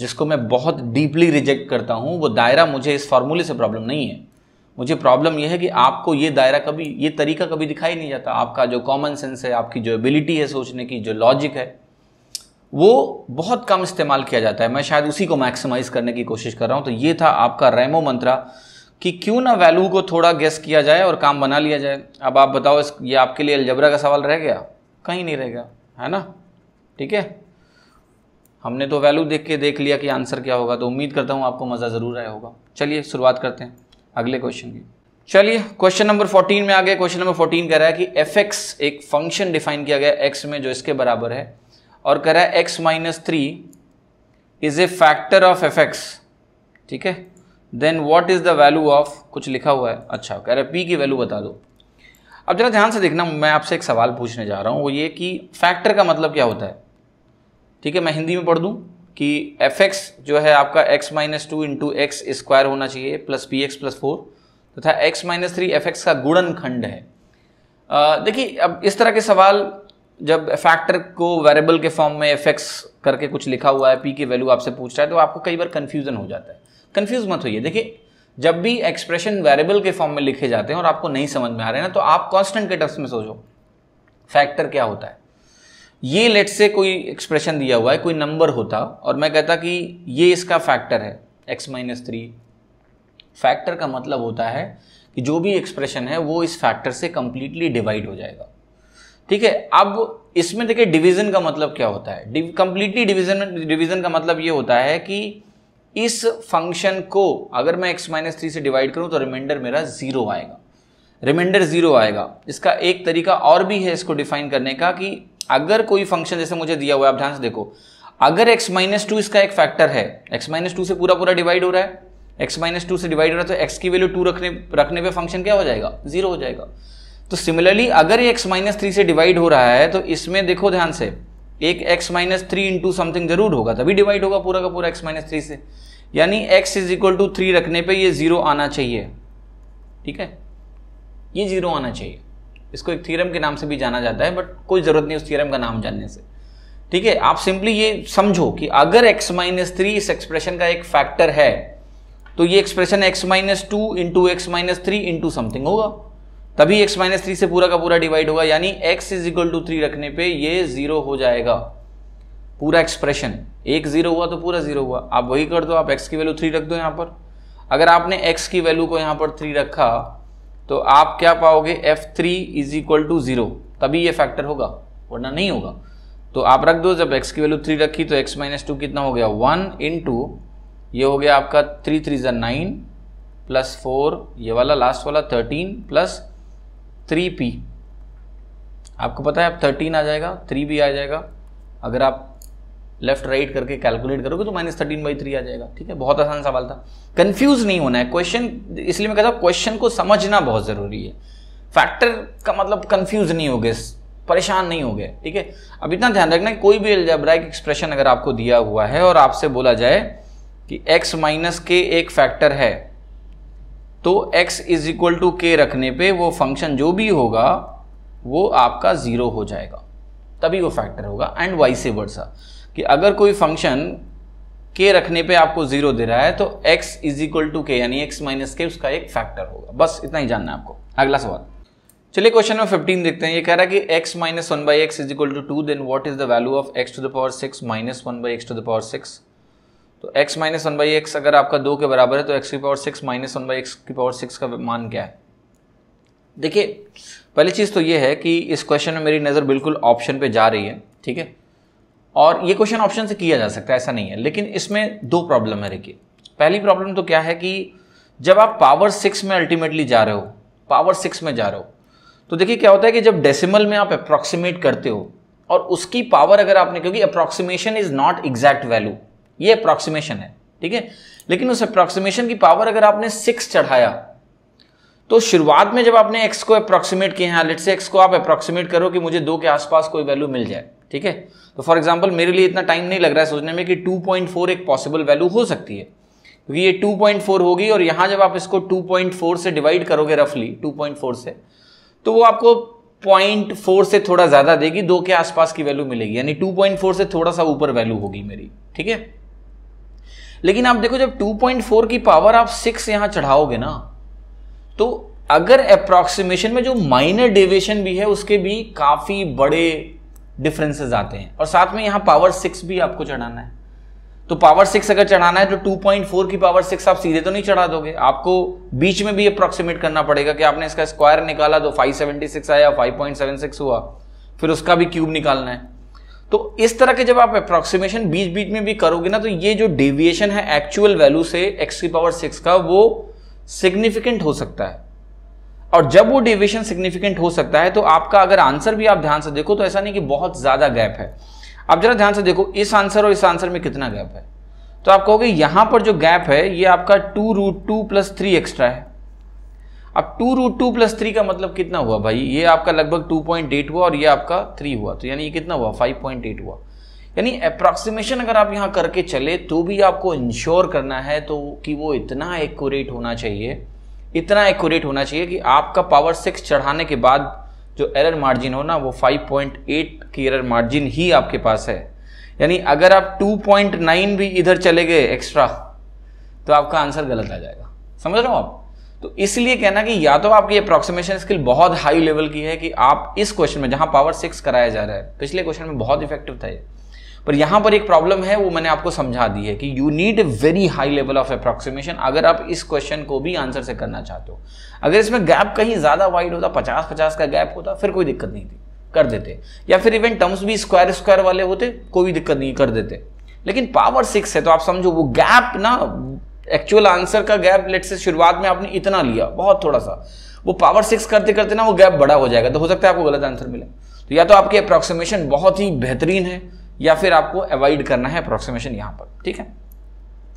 जिसको मैं बहुत डीपली रिजेक्ट करता हूँ वो दायरा मुझे इस फार्मूले से प्रॉब्लम नहीं है मुझे प्रॉब्लम यह है कि आपको ये दायरा कभी ये तरीका कभी दिखाई नहीं जाता आपका जो कॉमन सेंस है आपकी जो एबिलिटी है सोचने की जो लॉजिक है वो बहुत कम इस्तेमाल किया जाता है मैं शायद उसी को मैक्सिमाइज करने की कोशिश कर रहा हूँ तो ये था आपका रेमो मंत्रा कि क्यों ना वैल्यू को थोड़ा गेस किया जाए और काम बना लिया जाए अब आप बताओ इस ये आपके लिए अलजबरा का सवाल रह गया कहीं नहीं रह गया है ना ठीक है हमने तो वैल्यू देख के देख लिया कि आंसर क्या होगा तो उम्मीद करता हूँ आपको मज़ा ज़रूर आया होगा चलिए शुरुआत करते हैं अगले क्वेश्चन की चलिए क्वेश्चन नंबर 14 में आ गए क्वेश्चन नंबर 14 कह रहा है कि एफ एक फंक्शन डिफाइन किया गया एक्स में जो इसके बराबर है और कह रहा है x minus three is a factor of f ठीक है then what is the value of कुछ लिखा हुआ है अच्छा कह रहा है पी की वैल्यू बता दो अब जरा ध्यान से देखना मैं आपसे एक सवाल पूछने जा रहा हूँ वो ये कि फैक्टर का मतलब क्या होता है ठीक है मैं हिंदी में पढ़ दूं कि एफ एक्स जो है आपका x minus two into x square होना चाहिए plus p x plus four तथा x minus three f x का खंड है देखिए अब इस तरह के सवाल जब फैक्टर को वेरिएबल के फॉर्म में एफ एक्स करके कुछ लिखा हुआ है पी की वैल्यू आपसे पूछ रहा है तो आपको कई बार कन्फ्यूजन हो जाता है कन्फ्यूज मत होइए देखिए जब भी एक्सप्रेशन वेरिएबल के फॉर्म में लिखे जाते हैं और आपको नहीं समझ में आ रहे हैं ना तो आप कॉन्स्टेंट के टर्म्स में सोचो फैक्टर क्या होता है ये लेट से कोई एक्सप्रेशन दिया हुआ है कोई नंबर होता और मैं कहता कि ये इसका फैक्टर है एक्स माइनस थ्री फैक्टर का मतलब होता है कि जो भी एक्सप्रेशन है वो इस फैक्टर से कंप्लीटली डिवाइड हो जाएगा ठीक है अब इसमें देखिए डिवीजन का मतलब क्या होता है कंप्लीटली डिवीजन डिवीजन का मतलब ये होता है कि इस फंक्शन को अगर मैं x माइनस थ्री से डिवाइड करूं तो रिमाइंडर मेरा जीरो आएगा रिमाइंडर जीरो आएगा इसका एक तरीका और भी है इसको डिफाइन करने का कि अगर कोई फंक्शन जैसे मुझे दिया हुआ है आप ध्यान से देखो अगर x माइनस टू इसका एक फैक्टर है x माइनस टू से पूरा पूरा डिवाइड हो रहा है x माइनस टू से डिवाइड हो रहा है तो x की वैल्यू टू रखने रखने पे फंक्शन क्या हो जाएगा जीरो हो जाएगा तो सिमिलरली अगर ये x माइनस थ्री से डिवाइड हो रहा है तो इसमें देखो ध्यान से एक x minus three into something जरूर होगा तभी डिवाइड होगा पूरा का पूरा x माइनस थ्री से यानी x is equal to three रखने पर यह जीरो आना चाहिए ठीक है ये जीरो आना चाहिए इसको एक थीरम के नाम से भी जाना जाता है बट कोई ज़रूरत नहीं उस थीरम का नाम जानने से ठीक है आप सिंपली ये समझो कि अगर x माइनस थ्री इस एक्सप्रेशन का एक फैक्टर है तो ये expression x minus two into x minus three into something होगा तभी x माइनस थ्री से पूरा का पूरा डिवाइड होगा यानी x is equal to three रखने पे ये जीरो हो जाएगा पूरा एक्सप्रेशन एक जीरो हुआ तो पूरा जीरो हुआ आप वही कर दो आप x की वैल्यू थ्री रख दो यहां पर अगर आपने x की वैल्यू को यहां पर थ्री रखा तो आप क्या पाओगे f three is equal to zero तभी ये फैक्टर होगा वरना नहीं होगा तो आप रख दो जब x की वैल्यू थ्री रखी तो x माइनस टू कितना हो गया वन इन टू ये हो गया आपका थ्री थ्री जन नाइन प्लस फोर ये वाला लास्ट वाला थर्टीन प्लस थ्री पी आपको पता है अब थर्टीन आ जाएगा थ्री भी आ जाएगा अगर आप लेफ्ट राइट करके कैलकुलेट करोगे तो माइनस थर्टीन बाई थ्री आ जाएगा ठीक है बहुत आसान सवाल था कंफ्यूज नहीं होना है क्वेश्चन इसलिए मैं कहता हूँ क्वेश्चन को समझना बहुत ज़रूरी है फैक्टर का मतलब कंफ्यूज नहीं हो गए परेशान नहीं हो गए ठीक है अब इतना ध्यान रखना कोई भी एल्जेब्राइक एक्सप्रेशन अगर आपको दिया हुआ है और आपसे बोला जाए कि एक्स माइनस के एक फैक्टर है तो एक्स इज इक्वल टू के रखने पे वो फंक्शन जो भी होगा वो आपका ज़ीरो हो जाएगा तभी वो फैक्टर होगा एंड वाई से वर्सा कि अगर कोई फंक्शन के रखने पे आपको जीरो दे रहा है तो x इज इक्वल टू के यानी x माइनस के उसका एक फैक्टर होगा बस इतना ही जानना है आपको अगला सवाल चलिए क्वेश्चन नंबर 15 देखते हैं ये कह रहा है कि x minus one by x is equal to two then what is the value of x to the power six minus one by x to the power six तो x minus one by x अगर आपका दो के बराबर है तो x की power six minus one by x की पावर सिक्स का मान क्या है देखिए पहली चीज़ तो ये है कि इस क्वेश्चन में मेरी नज़र बिल्कुल ऑप्शन पे जा रही है ठीक है और ये क्वेश्चन ऑप्शन से किया जा सकता है ऐसा नहीं है लेकिन इसमें दो प्रॉब्लम है देखिए पहली प्रॉब्लम तो क्या है कि जब आप पावर सिक्स में अल्टीमेटली जा रहे हो पावर सिक्स में जा रहे हो तो देखिए क्या होता है कि जब डेसिमल में आप अप्रॉक्सीमेट करते हो और उसकी पावर अगर आपने क्योंकि approximation is not exact value ये अप्रॉक्सीमेशन है ठीक है लेकिन उस अप्रॉक्सीमेशन की पावर अगर आपने सिक्स चढ़ाया तो शुरुआत में जब आपने एक्स को अप्रॉक्सीमेट किया है लेट से एक्स को आप अप्रॉक्सीमेट करो कि मुझे दो के आसपास कोई वैल्यू मिल जाए ठीक है तो फॉर एग्जाम्पल मेरे लिए इतना टाइम नहीं लग रहा है सोचने में कि 2.4 एक पॉसिबल वैल्यू हो सकती है क्योंकि ये 2.4 होगी और यहाँ जब आप इसको 2.4 से डिवाइड करोगे रफली 2.4 से तो वो आपको 0.4 से थोड़ा ज़्यादा देगी दो के आसपास की वैल्यू मिलेगी यानी 2.4 से थोड़ा सा ऊपर वैल्यू होगी मेरी ठीक है लेकिन आप देखो जब 2.4 की पावर आप 6 यहां चढ़ाओगे ना तो अगर अप्रोक्सीमेशन में जो माइनर डेविएशन भी है उसके भी काफ़ी बड़े डिफरेंसेस आते हैं और साथ में यहाँ पावर सिक्स भी आपको चढ़ाना है तो पावर सिक्स अगर चढ़ाना है तो 2.4 की पावर सिक्स आप सीधे तो नहीं चढ़ा दोगे आपको बीच में भी अप्रोक्सीमेट करना पड़ेगा कि आपने इसका स्क्वायर निकाला तो 576 आया 5.76 हुआ फिर उसका भी क्यूब निकालना है तो इस तरह के जब आप अप्रोक्सीमेशन बीच बीच में भी करोगे ना तो ये जो डेविएशन है एक्चुअल वैल्यू से एक्स की पावर सिक्स का वो सिग्निफिकेंट हो सकता है और जब वो डेविएशन सिग्निफिकेंट हो सकता है तो आपका अगर आंसर भी आप ध्यान से देखो तो ऐसा नहीं कि बहुत ज़्यादा गैप है आप जरा ध्यान से देखो इस आंसर और इस आंसर में कितना गैप है तो आप कहोगे यहां पर जो गैप है ये आपका two root two plus three extra है अब two root two plus three का मतलब कितना हुआ भाई ये आपका लगभग टू पॉइंट एट हुआ और ये आपका थ्री हुआ तो यानी ये कितना हुआ फाइव पॉइंट एट हुआ यानी अप्रॉक्सीमेशन अगर आप यहाँ करके चले तो भी आपको इंश्योर करना है तो कि वो इतना एक्यूरेट होना चाहिए इतना एक्यूरेट होना चाहिए कि आपका पावर सिक्स चढ़ाने के बाद जो एरर मार्जिन हो ना वो 5.8 की एरर मार्जिन ही आपके पास है यानी अगर आप 2.9 भी इधर चले गए एक्स्ट्रा तो आपका आंसर गलत आ जाएगा समझ रहे हो आप तो इसलिए कहना कि या तो आपकी अप्रोक्सीमेशन स्किल बहुत हाई लेवल की है कि आप इस क्वेश्चन में जहां पावर सिक्स कराया जा रहा है पिछले क्वेश्चन में बहुत इफेक्टिव था ये पर यहां पर एक प्रॉब्लम है वो मैंने आपको समझा दी है कि you need a very high level of approximation अगर आप इस क्वेश्चन को भी आंसर से करना चाहते हो अगर इसमें गैप कहीं ज़्यादा वाइड होता पचास पचास का गैप होता फिर कोई दिक्कत नहीं थी कर देते या फिर इवन टर्म्स भी स्क्वायर स्क्वायर वाले होते कोई दिक्कत नहीं कर देते लेकिन पावर सिक्स है तो आप समझो वो गैप ना एक्चुअल आंसर का गैप लेट से शुरुआत में आपने इतना लिया बहुत थोड़ा सा वो पावर सिक्स करते करते ना वो गैप बड़ा हो जाएगा तो हो सकता है आपको गलत आंसर मिले तो या तो आपकी अप्रोक्सीमेशन बहुत ही बेहतरीन है या फिर आपको अवॉइड करना है अप्रोक्सीमेशन यहाँ पर ठीक है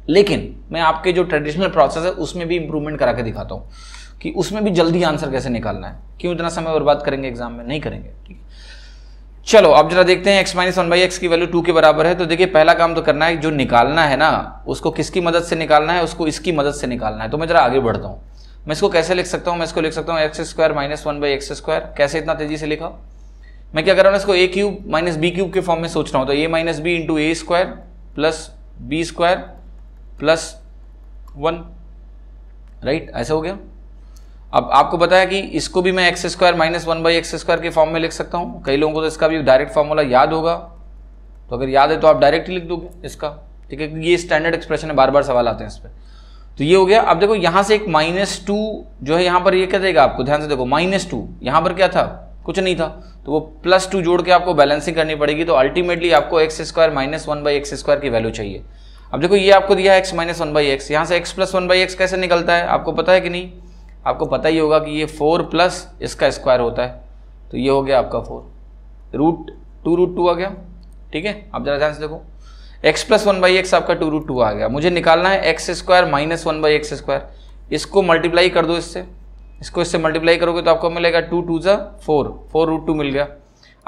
लेकिन मैं आपके जो ट्रेडिशनल प्रोसेस है उसमें भी इंप्रूवमेंट करा के दिखाता हूँ कि उसमें भी जल्दी आंसर कैसे निकालना है क्यों इतना समय बर्बाद करेंगे एग्जाम में नहीं करेंगे ठीक है चलो अब जरा देखते हैं x minus one by x की वैल्यू टू के बराबर है तो देखिए पहला काम तो करना है जो निकालना है ना उसको किसकी मदद से निकालना है उसको इसकी मदद से निकालना है तो मैं जरा आगे बढ़ता हूँ मैं इसको कैसे लिख सकता हूँ मैं इसको लिख सकता हूँ x square minus one by x square कैसे इतना तेजी से लिखा मैं क्या कर रहा हूँ इसको a cube minus b cube के फॉर्म में सोच रहा हूँ तो a minus b into a square plus b square plus one right ऐसा हो गया अब आपको बताया कि इसको भी मैं x square minus one by x square के फॉर्म में लिख सकता हूँ कई लोगों को तो इसका भी डायरेक्ट फॉर्मूला याद होगा तो अगर याद है तो आप डायरेक्ट लिख दोगे इसका ठीक है क्योंकि ये स्टैंडर्ड एक्सप्रेशन है बार बार सवाल आते हैं इस पर तो ये हो गया अब देखो यहाँ से एक माइनस टू जो है यहाँ पर ये क्या देगा आपको ध्यान से देखो माइनस टू यहाँ पर क्या था कुछ नहीं था तो वो प्लस टू जोड़ के आपको बैलेंसिंग करनी पड़ेगी तो अल्टीमेटली आपको x square minus one by x square की वैल्यू चाहिए अब देखो ये आपको दिया है x minus one by x यहाँ से x plus one by x कैसे निकलता है आपको पता है कि नहीं आपको पता ही होगा कि ये फोर प्लस इसका स्क्वायर होता है तो ये हो गया आपका four root two root two आ गया ठीक है आप जरा ध्यान से देखो x plus one by x आपका टू रूट टू आ गया मुझे निकालना है x square minus one by x square इसको मल्टीप्लाई कर दो इससे इसको इससे मल्टीप्लाई करोगे तो आपको मिलेगा टू टू ज़ा फोर फोर रूट टू मिल गया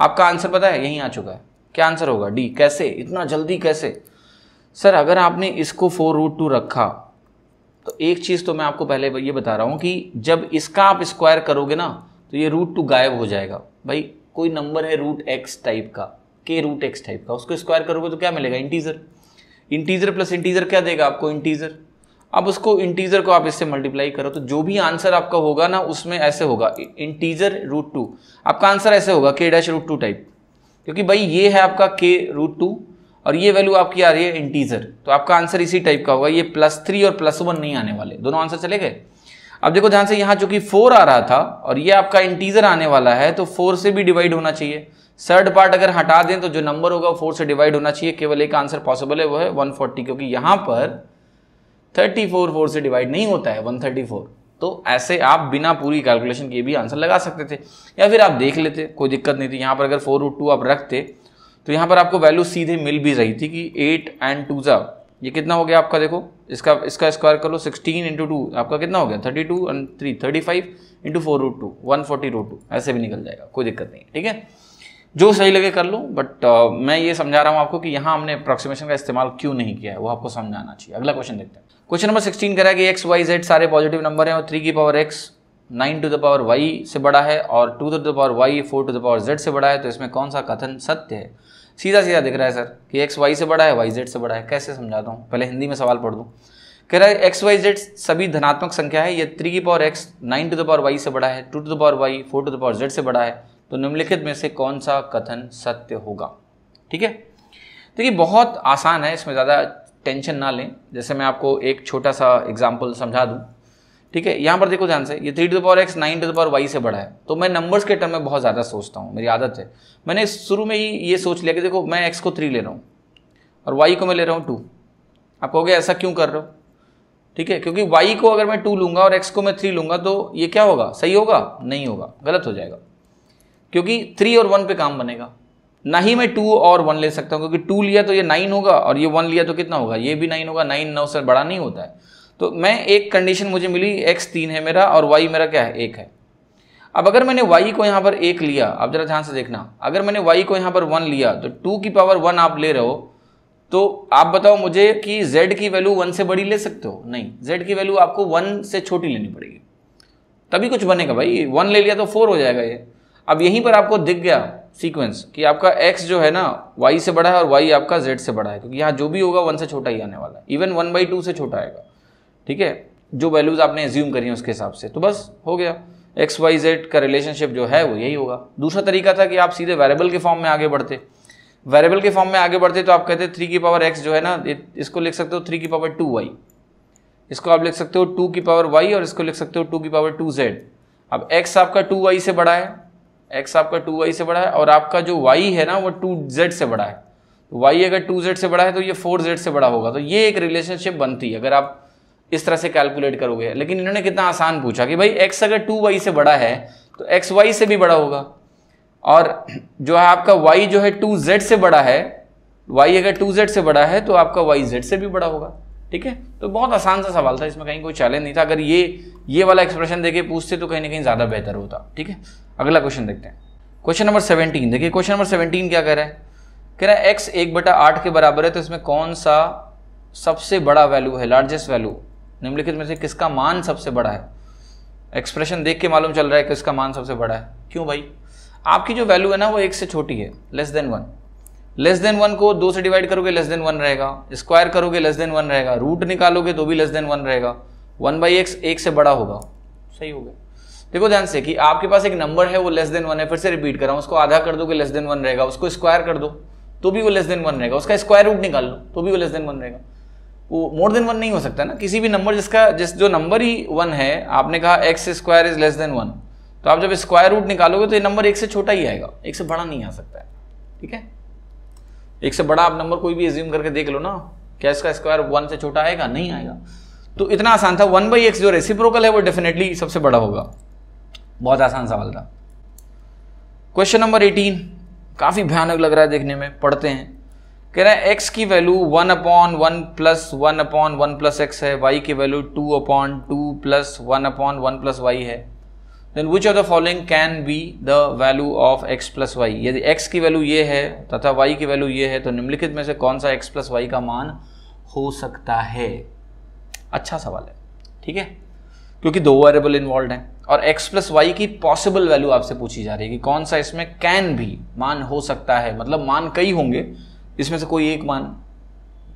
आपका आंसर पता है यहीं आ चुका है क्या आंसर होगा डी कैसे इतना जल्दी कैसे सर अगर आपने इसको फोर रूट टू रखा तो एक चीज़ तो मैं आपको पहले ये बता रहा हूँ कि जब इसका आप स्क्वायर करोगे ना तो ये रूट टू गायब हो जाएगा भाई कोई नंबर है रूट एक्स टाइप का के रूट एक्स टाइप का उसको स्क्वायर करोगे तो क्या मिलेगा इंटीजर इंटीजर प्लस इंटीजर क्या देगा आपको इंटीजर अब उसको इंटीजर को आप इससे मल्टीप्लाई करो तो जो भी आंसर आपका होगा ना उसमें ऐसे होगा इंटीजर रूट टू आपका आंसर ऐसे होगा के डैश रूट टू टाइप क्योंकि भाई ये है आपका के रूट टू और ये वैल्यू आपकी आ रही है इंटीजर तो आपका आंसर इसी टाइप का होगा ये प्लस थ्री और प्लस वन नहीं आने वाले दोनों आंसर चले गए अब देखो ध्यान से यहाँ चूंकि फोर आ रहा था और ये आपका इंटीजर आने वाला है तो फोर से भी डिवाइड होना चाहिए थर्ड पार्ट अगर हटा दें तो जो नंबर होगा वो फोर से डिवाइड होना चाहिए केवल एक आंसर पॉसिबल है वो है वन फोर्टी क्योंकि यहाँ पर थर्टी फोर फोर से डिवाइड नहीं होता है वन थर्टी फोर तो ऐसे आप बिना पूरी कैलकुलेशन के भी आंसर लगा सकते थे या फिर आप देख लेते कोई दिक्कत नहीं थी यहाँ पर अगर फोर रूट टू आप रखते तो यहाँ पर आपको वैल्यू सीधे मिल भी रही थी कि एट एंड टू जब ये कितना हो गया आपका देखो इसका इसका स्क्वायर कर लो सिक्सटीन इंटू टू आपका कितना हो गया thirty two and three thirty five into four root two one forty root two ऐसे भी निकल जाएगा कोई दिक्कत नहीं ठीक है जो सही लगे कर लो बट आ, uh, मैं ये समझा रहा हूँ आपको कि यहाँ हमने अप्रोक्सीमेशन का इस्तेमाल क्यों नहीं किया है वो आपको समझाना चाहिए अगला क्वेश्चन देखते हैं क्वेश्चन नंबर सिक्सटीन कह रहा है कि एक्स वाई जेड सारे पॉजिटिव नंबर हैं और थ्री की power x nine to the power y से बड़ा है और two to the power y four to the power z से बड़ा है तो इसमें कौन सा कथन सत्य है सीधा सीधा दिख रहा है सर कि एक्स वाई से बड़ा है वाई जेड से बड़ा है कैसे समझाता हूँ पहले हिंदी में सवाल पढ़ दूँ कह रहा है एक्स वाई जेड सभी धनात्मक संख्या है ये थ्री की power x nine to the power y से बड़ा है two to the power y four to the power z से बड़ा है तो निम्नलिखित में से कौन सा कथन सत्य होगा ठीक है देखिए तो बहुत आसान है इसमें ज़्यादा टेंशन ना लें जैसे मैं आपको एक छोटा सा एग्जाम्पल समझा दूँ ठीक है यहाँ पर देखो ध्यान से ये three to the power x nine to the power y से बड़ा है तो मैं नंबर्स के टर्म में बहुत ज़्यादा सोचता हूँ मेरी आदत है मैंने शुरू में ही ये सोच लिया कि देखो मैं एक्स को थ्री ले रहा हूँ और वाई को मैं ले रहा हूँ टू आप कहोगे ऐसा क्यों कर रहे हो ठीक है क्योंकि वाई को अगर मैं टू लूंगा और एक्स को मैं थ्री लूंगा तो ये क्या होगा सही होगा नहीं होगा गलत हो जाएगा क्योंकि थ्री और वन पे काम बनेगा ना ही मैं टू और वन ले सकता हूँ क्योंकि टू लिया तो ये नाइन होगा और ये वन लिया तो कितना होगा ये भी नाइन होगा नाइन नौ से बड़ा नहीं होता है तो मैं एक कंडीशन मुझे मिली एक्स तीन है मेरा और वाई मेरा क्या है एक है अब अगर मैंने वाई को यहाँ पर एक लिया अब जरा ध्यान से देखना अगर मैंने वाई को यहाँ पर वन लिया तो टू की पावर वन आप ले रहे हो तो आप बताओ मुझे कि जेड की वैल्यू वन से बड़ी ले सकते हो नहीं जेड की वैल्यू आपको वन से छोटी लेनी पड़ेगी तभी कुछ बनेगा भाई वन ले लिया तो फोर हो जाएगा ये अब यहीं पर आपको दिख गया सीक्वेंस कि आपका x जो है ना y से बड़ा है और y आपका z से बड़ा है क्योंकि यहाँ जो भी होगा वन से छोटा ही आने वाला है इवन वन बाई टू से छोटा आएगा ठीक है जो वैल्यूज़ आपने एज्यूम करी हैं उसके हिसाब से तो बस हो गया एक्स वाई जेड का रिलेशनशिप जो है वो यही होगा दूसरा तरीका था कि आप सीधे वेरेबल के फॉर्म में आगे बढ़ते वेरेबल के फॉर्म में आगे बढ़ते तो आप कहते थ्री की पावर एक्स जो है ना इसको लिख सकते हो थ्री की पावर टू वाई इसको आप लिख सकते हो टू की पावर वाई और इसको लिख सकते हो टू की पावर टू जेड अब एक्स आपका टू वाई से बड़ा है एक्स आपका टू वाई से बड़ा है और आपका जो वाई है ना वो टू जेड से बड़ा है तो वाई अगर टू जेड से बड़ा है तो ये फोर जेड से बड़ा होगा तो ये एक रिलेशनशिप बनती है अगर आप इस तरह से कैलकुलेट करोगे लेकिन इन्होंने कितना आसान पूछा कि भाई एक्स अगर टू वाई से बड़ा है तो एक्स वाई से भी बड़ा होगा और जो है आपका वाई जो है टू जेड से बड़ा है वाई अगर टू जेड से बड़ा है तो आपका वाई जेड से भी बड़ा होगा ठीक है तो बहुत आसान सा सवाल था इसमें कहीं कोई चैलेंज नहीं था अगर ये ये वाला एक्सप्रेशन देखे पूछते तो कहीं ना कहीं ज़्यादा बेहतर होता ठीक है अगला क्वेश्चन देखते हैं क्वेश्चन नंबर सेवनटीन देखिए क्वेश्चन नंबर सेवनटीन क्या कह रहा है कह रहा है एक्स एक बटा आठ के बराबर है तो इसमें कौन सा सबसे बड़ा वैल्यू है लार्जेस्ट वैल्यू निम्नलिखित में से किसका मान सबसे बड़ा है एक्सप्रेशन देख के मालूम चल रहा है किसका मान सबसे बड़ा है क्यों भाई आपकी जो वैल्यू है ना वो एक से छोटी है less than one less than one को दो से डिवाइड करोगे लेस देन वन रहेगा स्क्वायर करोगे लेस देन वन रहेगा रूट निकालोगे तो भी लेस देन वन रहेगा वन बाई एक्स एक से बड़ा होगा सही हो गया देखो ध्यान से कि आपके पास एक नंबर है वो लेस देन वन है फिर से रिपीट कर रहा हूँ उसको आधा कर दोगे लेस देन वन रहेगा उसको स्क्वायर कर दो तो भी वो लेस देन वन रहेगा उसका स्क्वायर रूट निकाल लो तो भी वो लेस देन वन रहेगा वो मोर देन वन नहीं हो सकता ना किसी भी नंबर जिसका जिस जो नंबर ही वन है आपने कहा x square is less than one तो आप जब स्क्वायर रूट निकालोगे तो ये नंबर एक से छोटा ही आएगा एक से बड़ा नहीं आ सकता है ठीक है एक से बड़ा आप नंबर कोई भी एज्यूम करके देख लो ना क्या इसका स्क्वायर वन से छोटा आएगा नहीं आएगा तो इतना आसान था वन बाई एक्स जो रेसिप्रोकल है वो डेफिनेटली सबसे बड़ा होगा बहुत आसान सवाल था क्वेश्चन नंबर एटीन काफ़ी भयानक लग रहा है देखने में पढ़ते हैं कह रहा है एक्स की value one upon one plus one upon one plus x है वाई की value two upon two plus one upon one plus y है then which of the following can be the value of x plus y यदि x की value ये है तथा Y की value ये है तो निम्नलिखित में से कौन सा एक्स प्लस वाई का मान हो सकता है अच्छा सवाल है ठीक है क्योंकि दो वेरिएबल इन्वॉल्व हैं और x प्लस वाई की पॉसिबल वैल्यू आपसे पूछी जा रही है कि कौन सा इसमें कैन भी मान हो सकता है मतलब मान कई होंगे इसमें से कोई एक मान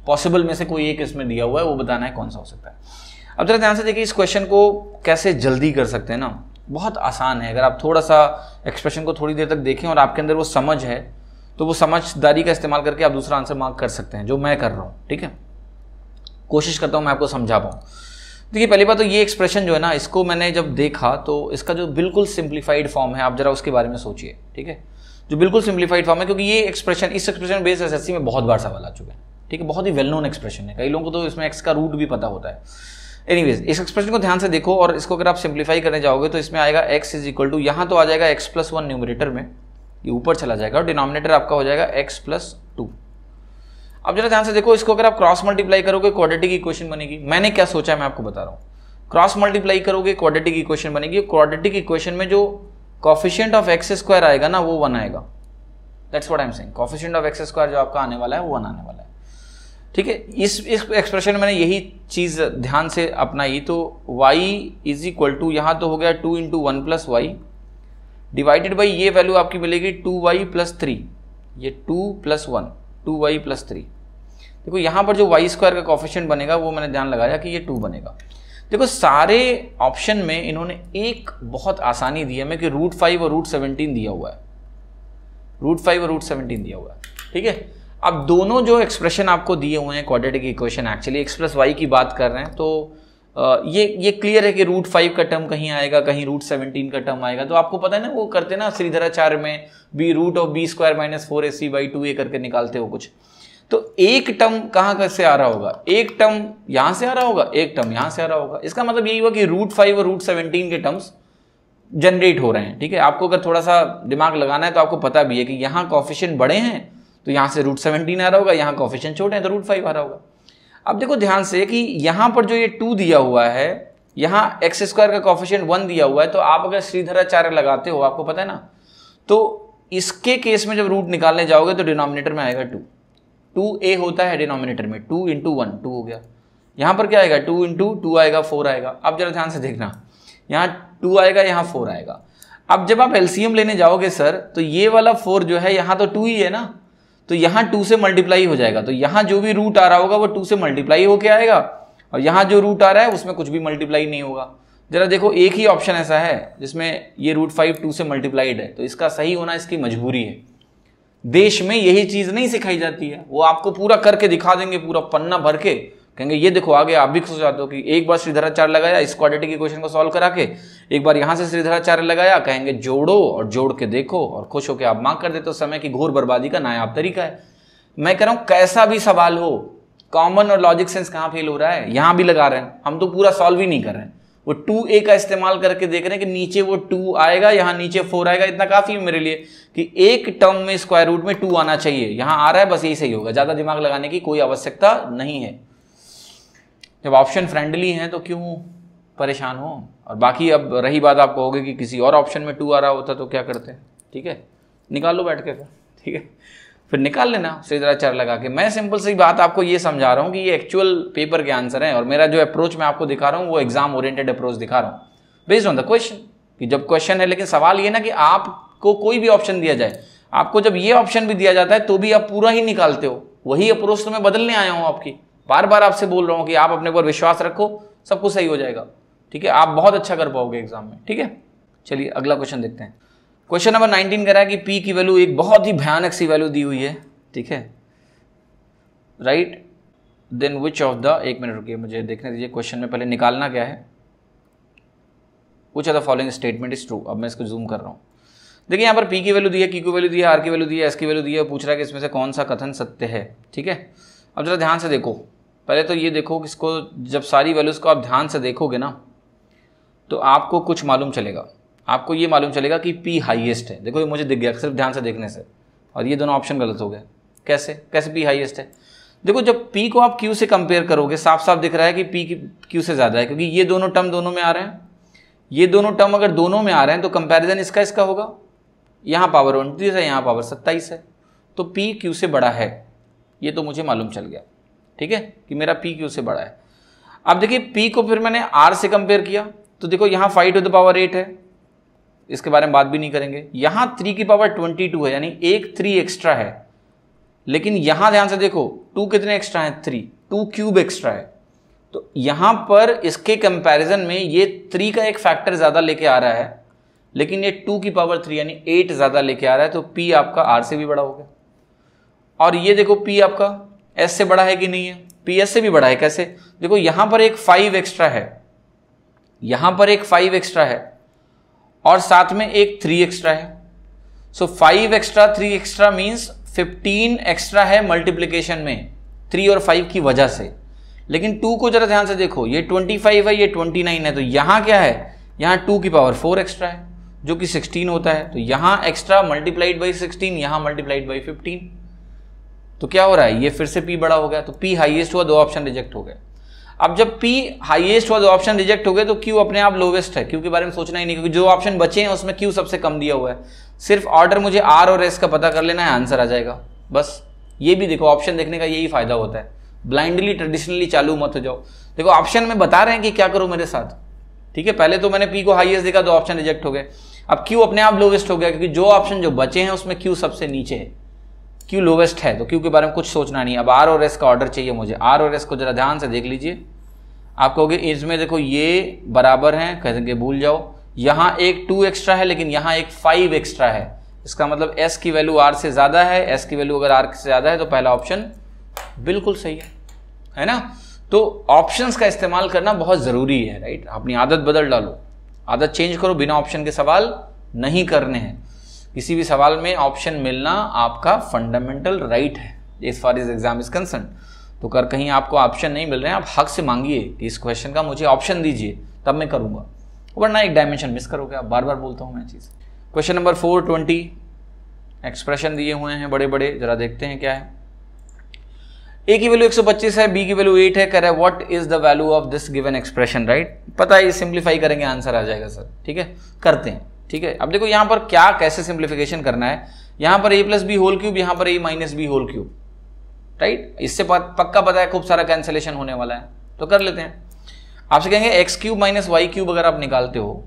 पॉसिबल में से कोई एक इसमें दिया हुआ है वो बताना है कौन सा हो सकता है अब जरा ध्यान से देखिए इस क्वेश्चन को कैसे जल्दी कर सकते हैं ना बहुत आसान है अगर आप थोड़ा सा एक्सप्रेशन को थोड़ी देर तक देखें और आपके अंदर वो समझ है तो वो समझदारी का इस्तेमाल करके आप दूसरा आंसर मार्क कर सकते हैं जो मैं कर रहा हूँ ठीक है कोशिश करता हूँ मैं आपको समझा पाऊँ देखिए पहली बात तो ये एक्सप्रेशन जो है ना इसको मैंने जब देखा तो इसका जो बिल्कुल सिंप्लीफाइड फॉर्म है आप जरा उसके बारे में सोचिए ठीक है जो बिल्कुल सिंप्लीफाइड फॉर्म है क्योंकि ये एक्सप्रेशन इस एक्सप्रेशन बेस एस में बहुत बार सवाल आ चुके हैं ठीक है बहुत ही वेल नोन एक्सप्रेशन है कई लोगों को तो इसमें एक्स का रूट भी पता होता है एनीवेज इस एक्सप्रेशन को ध्यान से देखो और इसको अगर आप सिंप्लीफाई करने जाओगे तो इसमें आएगा एक्स इज इक्वल टू यहाँ तो आ जाएगा एक्स प्लस वन न्यूमिनेटर में ये ऊपर चला जाएगा और डिनोमिनेटर आपका हो जाएगा एक्स प्लस टू अब जरा ध्यान से देखो इसको अगर आप क्रॉस मल्टीप्लाई करोगे क्वाड्रेटिक इक्वेशन बनेगी मैंने क्या सोचा मैं आपको बता रहा हूँ क्रॉस मल्टीप्लाई करोगे क्वाड्रेटिक इक्वेशन बनेगी क्वाड्रेटिक इक्वेशन में जो कॉफिशियंट ऑफ एक्स स्क्वायर आएगा ना वो वन आएगा that's what I am saying coefficient of x square जो आपका आने वाला है वो वन आने वाला है ठीक है इस इस एक्सप्रेशन मैंने यही चीज़ ध्यान से अपनाई तो y इज इक्वल टू यहाँ तो हो गया two into one plus y divided by ये वैल्यू आपकी मिलेगी टू वाई प्लस थ्री ये two plus one two y plus three देखो यहाँ पर जो वाई स्क्वायर का कॉफिशेंट बनेगा वो मैंने ध्यान लगाया कि ये टू बनेगा देखो सारे ऑप्शन में इन्होंने एक बहुत आसानी दी है मैं कि रूट फाइव और रूट सेवनटीन दिया हुआ है रूट फाइव और रूट सेवनटीन दिया हुआ है ठीक है अब दोनों जो एक्सप्रेशन आपको दिए हुए हैं quadratic equation actually express y की बात कर रहे हैं तो ये ये क्लियर है कि रूट फाइव का टर्म कहीं आएगा कहीं रूट सेवनटीन का टर्म आएगा तो आपको पता है ना वो करते ना श्रीधराचार्य में b root of b square minus four a c by two a करके निकालते हो कुछ तो एक टर्म कहाँ कहाँ से आ रहा होगा एक टर्म यहाँ से आ रहा होगा एक टर्म यहाँ से आ रहा होगा इसका मतलब यही हुआ कि रूट फाइव और रूट सेवनटीन के टर्म्स जनरेट हो रहे हैं ठीक है आपको अगर थोड़ा सा दिमाग लगाना है तो आपको पता भी है कि यहाँ कॉफिशियन बड़े हैं तो यहाँ से रूट सेवनटीन आ रहा होगा यहाँ कॉफिशन छोटे हैं तो रूट फाइव आ रहा होगा अब देखो ध्यान से कि यहाँ पर जो ये टू दिया हुआ है यहाँ एक्स स्क्वायर का कॉफिशियंट वन दिया हुआ है तो आप अगर श्रीधराचार्य लगाते हो आपको पता है ना तो इसके केस में जब रूट निकालने जाओगे तो डिनोमिनेटर में आएगा टू टू ए होता है डिनोमिनेटर में टू इंटू वन टू हो गया यहाँ पर क्या आएगा टू इंटू टू आएगा फोर आएगा अब जरा ध्यान से देखना यहाँ टू आएगा यहाँ फोर आएगा अब जब आप एलसीएम लेने जाओगे सर तो ये वाला फोर जो है यहाँ तो टू ही है ना तो यहां टू से मल्टीप्लाई हो जाएगा तो यहां जो भी रूट आ रहा होगा वो टू से मल्टीप्लाई होके आएगा और यहां जो रूट आ रहा है उसमें कुछ भी मल्टीप्लाई नहीं होगा जरा देखो एक ही ऑप्शन ऐसा है जिसमें ये रूट फाइव टू से मल्टीप्लाइड है तो इसका सही होना इसकी मजबूरी है देश में यही चीज़ नहीं सिखाई जाती है वो आपको पूरा करके दिखा देंगे पूरा पन्ना भर के कहेंगे ये देखो आगे आप भी खुश हो जाते हो कि एक बार श्रीधराचार्य लगाया इस क्वालिटी के क्वेश्चन को सॉल्व करा के एक बार यहाँ से श्रीधराचार्य लगाया कहेंगे जोड़ो और जोड़ के देखो और खुश होकर आप मांग कर देते हो समय की घोर बर्बादी का नायाब तरीका है मैं कह रहा हूँ कैसा भी सवाल हो कॉमन और लॉजिक सेंस कहाँ फेल हो रहा है यहाँ भी लगा रहे हैं हम तो पूरा सॉल्व ही नहीं कर रहे हैं वो टू ए का इस्तेमाल करके देख रहे हैं कि नीचे वो टू आएगा यहाँ नीचे फोर आएगा इतना काफ़ी है मेरे लिए कि एक टर्म में स्क्वायर रूट में टू आना चाहिए यहाँ आ रहा है बस यही सही होगा ज़्यादा दिमाग लगाने की कोई आवश्यकता नहीं है जब ऑप्शन फ्रेंडली हैं तो क्यों परेशान हो और बाकी अब रही बात आप कहोगे कि किसी और ऑप्शन में टू आ रहा होता तो क्या करते ठीक है निकाल लो बैठ के फिर ठीक है फिर निकाल लेना जरा चार लगा के मैं सिंपल सी बात आपको ये समझा रहा हूँ कि ये एक्चुअल पेपर के आंसर हैं और मेरा जो अप्रोच मैं आपको दिखा रहा हूँ वो एग्जाम ओरिएंटेड अप्रोच दिखा रहा हूँ बेस्ड ऑन द क्वेश्चन कि जब क्वेश्चन है लेकिन सवाल ये ना कि आपको कोई भी ऑप्शन दिया जाए आपको जब ये ऑप्शन भी दिया जाता है तो भी आप पूरा ही निकालते हो वही अप्रोच तो मैं बदलने आया हूँ आपकी बार बार आपसे बोल रहा हूँ कि आप अपने ऊपर विश्वास रखो सब कुछ सही हो जाएगा ठीक है आप बहुत अच्छा कर पाओगे एग्जाम में ठीक है चलिए अगला क्वेश्चन देखते हैं क्वेश्चन नंबर नाइनटीन कह रहा है कि पी की वैल्यू एक बहुत ही भयानक सी वैल्यू दी हुई है ठीक है right then which of the एक मिनट रुकिए मुझे देखने दीजिए क्वेश्चन में पहले निकालना क्या है which of the following statement is true अब मैं इसको जूम कर रहा हूँ देखिए यहाँ पर पी की वैल्यू दी है की वैल्यू दी है आर की वैल्यू दी है एस की वैल्यू दी है पूछ रहा है कि इसमें से कौन सा कथन सत्य है ठीक है अब ज़रा ध्यान से देखो पहले तो ये देखो कि इसको जब सारी वैल्यूज़ को आप ध्यान से देखोगे ना तो आपको कुछ मालूम चलेगा आपको ये मालूम चलेगा कि पी हाईएस्ट है देखो ये मुझे दिख गया सिर्फ ध्यान से देखने से और ये दोनों ऑप्शन गलत हो गए कैसे कैसे पी हाईएस्ट है देखो जब पी को आप क्यू से कंपेयर करोगे साफ साफ दिख रहा है कि पी क्यू से ज़्यादा है क्योंकि ये दोनों टर्म दोनों में आ रहे हैं ये दोनों टर्म अगर दोनों में आ रहे हैं तो कंपेरिजन इसका इसका होगा यहाँ पावर उनतीस है यहाँ पावर सत्ताईस है तो पी क्यू से बड़ा है ये तो मुझे मालूम चल गया ठीक है कि मेरा पी क्यू से बड़ा है अब देखिए पी को फिर मैंने आर से कंपेयर किया तो देखो यहाँ five to the power eight है इसके बारे में बात भी नहीं करेंगे यहाँ थ्री की पावर ट्वेंटी टू है यानी एक थ्री एक्स्ट्रा है लेकिन यहाँ ध्यान से देखो टू कितने एक्स्ट्रा हैं थ्री टू क्यूब एक्स्ट्रा है तो यहाँ पर इसके कंपैरिजन में ये थ्री का एक फैक्टर ज़्यादा लेके आ रहा है लेकिन ये टू की पावर थ्री यानी एट ज़्यादा लेके आ रहा है तो पी आपका आर से भी बड़ा हो गया और ये देखो पी आपका एस से बड़ा है कि नहीं है पी एस से भी बड़ा है कैसे देखो यहां पर एक फाइव एक्स्ट्रा है यहां पर एक फाइव एक्स्ट्रा है और साथ में एक थ्री एक्स्ट्रा है so five extra three extra means fifteen extra है मल्टीप्लीकेशन में थ्री और फाइव की वजह से लेकिन टू को जरा ध्यान से देखो ये ट्वेंटी फाइव है ये ट्वेंटी नाइन है तो यहां क्या है यहां टू की पावर फोर एक्स्ट्रा है जो कि सिक्सटीन होता है तो यहां एक्स्ट्रा मल्टीप्लाइड बाई सिक्सटीन यहां मल्टीप्लाइड बाई फिफ्टीन तो क्या हो रहा है ये फिर से पी बड़ा हो गया तो पी हाइएस्ट हुआ दो ऑप्शन रिजेक्ट हो गए अब जब पी हाइएस्ट हुआ दो ऑप्शन रिजेक्ट हो गए तो क्यू अपने आप लोवेस्ट है क्योंकि के बारे में सोचना ही नहीं क्योंकि जो ऑप्शन बचे हैं उसमें क्यू सबसे कम दिया हुआ है सिर्फ ऑर्डर मुझे आर और एस का पता कर लेना है आंसर आ जाएगा बस ये भी देखो ऑप्शन देखने का यही फायदा होता है ब्लाइंडली ट्रेडिशनली चालू मत हो जाओ देखो ऑप्शन में बता रहे हैं कि क्या करो मेरे साथ ठीक है पहले तो मैंने पी को हाइएस्ट देखा दो ऑप्शन रिजेक्ट हो गए अब क्यू अपने आप लोवेस्ट हो गया क्योंकि जो ऑप्शन जो बचे हैं उसमें क्यू सबसे नीचे है क्यों लोवेस्ट है तो क्यों के बारे में कुछ सोचना नहीं अब आर और एस का ऑर्डर चाहिए मुझे आर और एस को जरा ध्यान से देख लीजिए आप कहोगे इसमें देखो ये बराबर हैं देंगे भूल जाओ यहाँ एक टू एक्स्ट्रा है लेकिन यहाँ एक फाइव एक्स्ट्रा है इसका मतलब एस की वैल्यू आर से ज़्यादा है एस की वैल्यू अगर आर से ज़्यादा है तो पहला ऑप्शन बिल्कुल सही है है ना तो ऑप्शंस का इस्तेमाल करना बहुत ज़रूरी है राइट अपनी आदत बदल डालो आदत चेंज करो बिना ऑप्शन के सवाल नहीं करने हैं किसी भी सवाल में ऑप्शन मिलना आपका फंडामेंटल राइट है as far is exam is concern तो कर कहीं आपको ऑप्शन नहीं मिल रहे हैं आप हक से मांगिए कि इस क्वेश्चन का मुझे ऑप्शन दीजिए तब मैं करूंगा वरना एक डायमेंशन मिस करोगे आप बार बार बोलता हूँ मैं चीज़ question number four twenty expression दिए हुए हैं बड़े बड़े जरा देखते हैं क्या है ए की वैल्यू 125 है बी की वैल्यू 8 है कह what is the value of this given expression right पता है सिंप्लीफाई करेंगे आंसर आ जाएगा सर ठीक है करते हैं ठीक है अब देखो यहां पर क्या कैसे सिंप्लीफिकेशन करना है यहां पर a plus b whole cube यहां पर a minus b whole cube right इससे पक्का पता है खूब सारा कैंसिलेशन होने वाला है तो कर लेते हैं आपसे कहेंगे x cube minus y cube अगर आप निकालते हो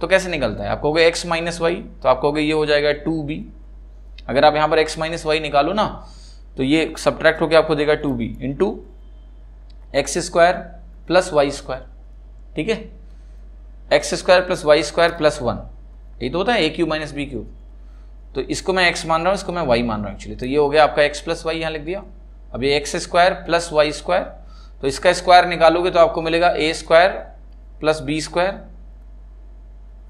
तो कैसे निकलता है आप कहोगे एक्स माइनस वाई तो आप कहोगे ये हो जाएगा टू बी अगर आप यहां पर एक्स माइनस वाई निकालो ना तो ये सब्ट्रैक्ट होकर आपको देगा two b in two x square plus y square ठीक है x square plus y square plus one यही तो होता है a cube minus b cube तो इसको मैं एक्स मान रहा हूँ इसको मैं वाई मान रहा हूँ एक्चुअली तो ये हो गया आपका एक्स प्लस वाई यहाँ लिख दिया अब ये x square plus y square तो इसका स्क्वायर निकालोगे तो आपको मिलेगा a square plus b square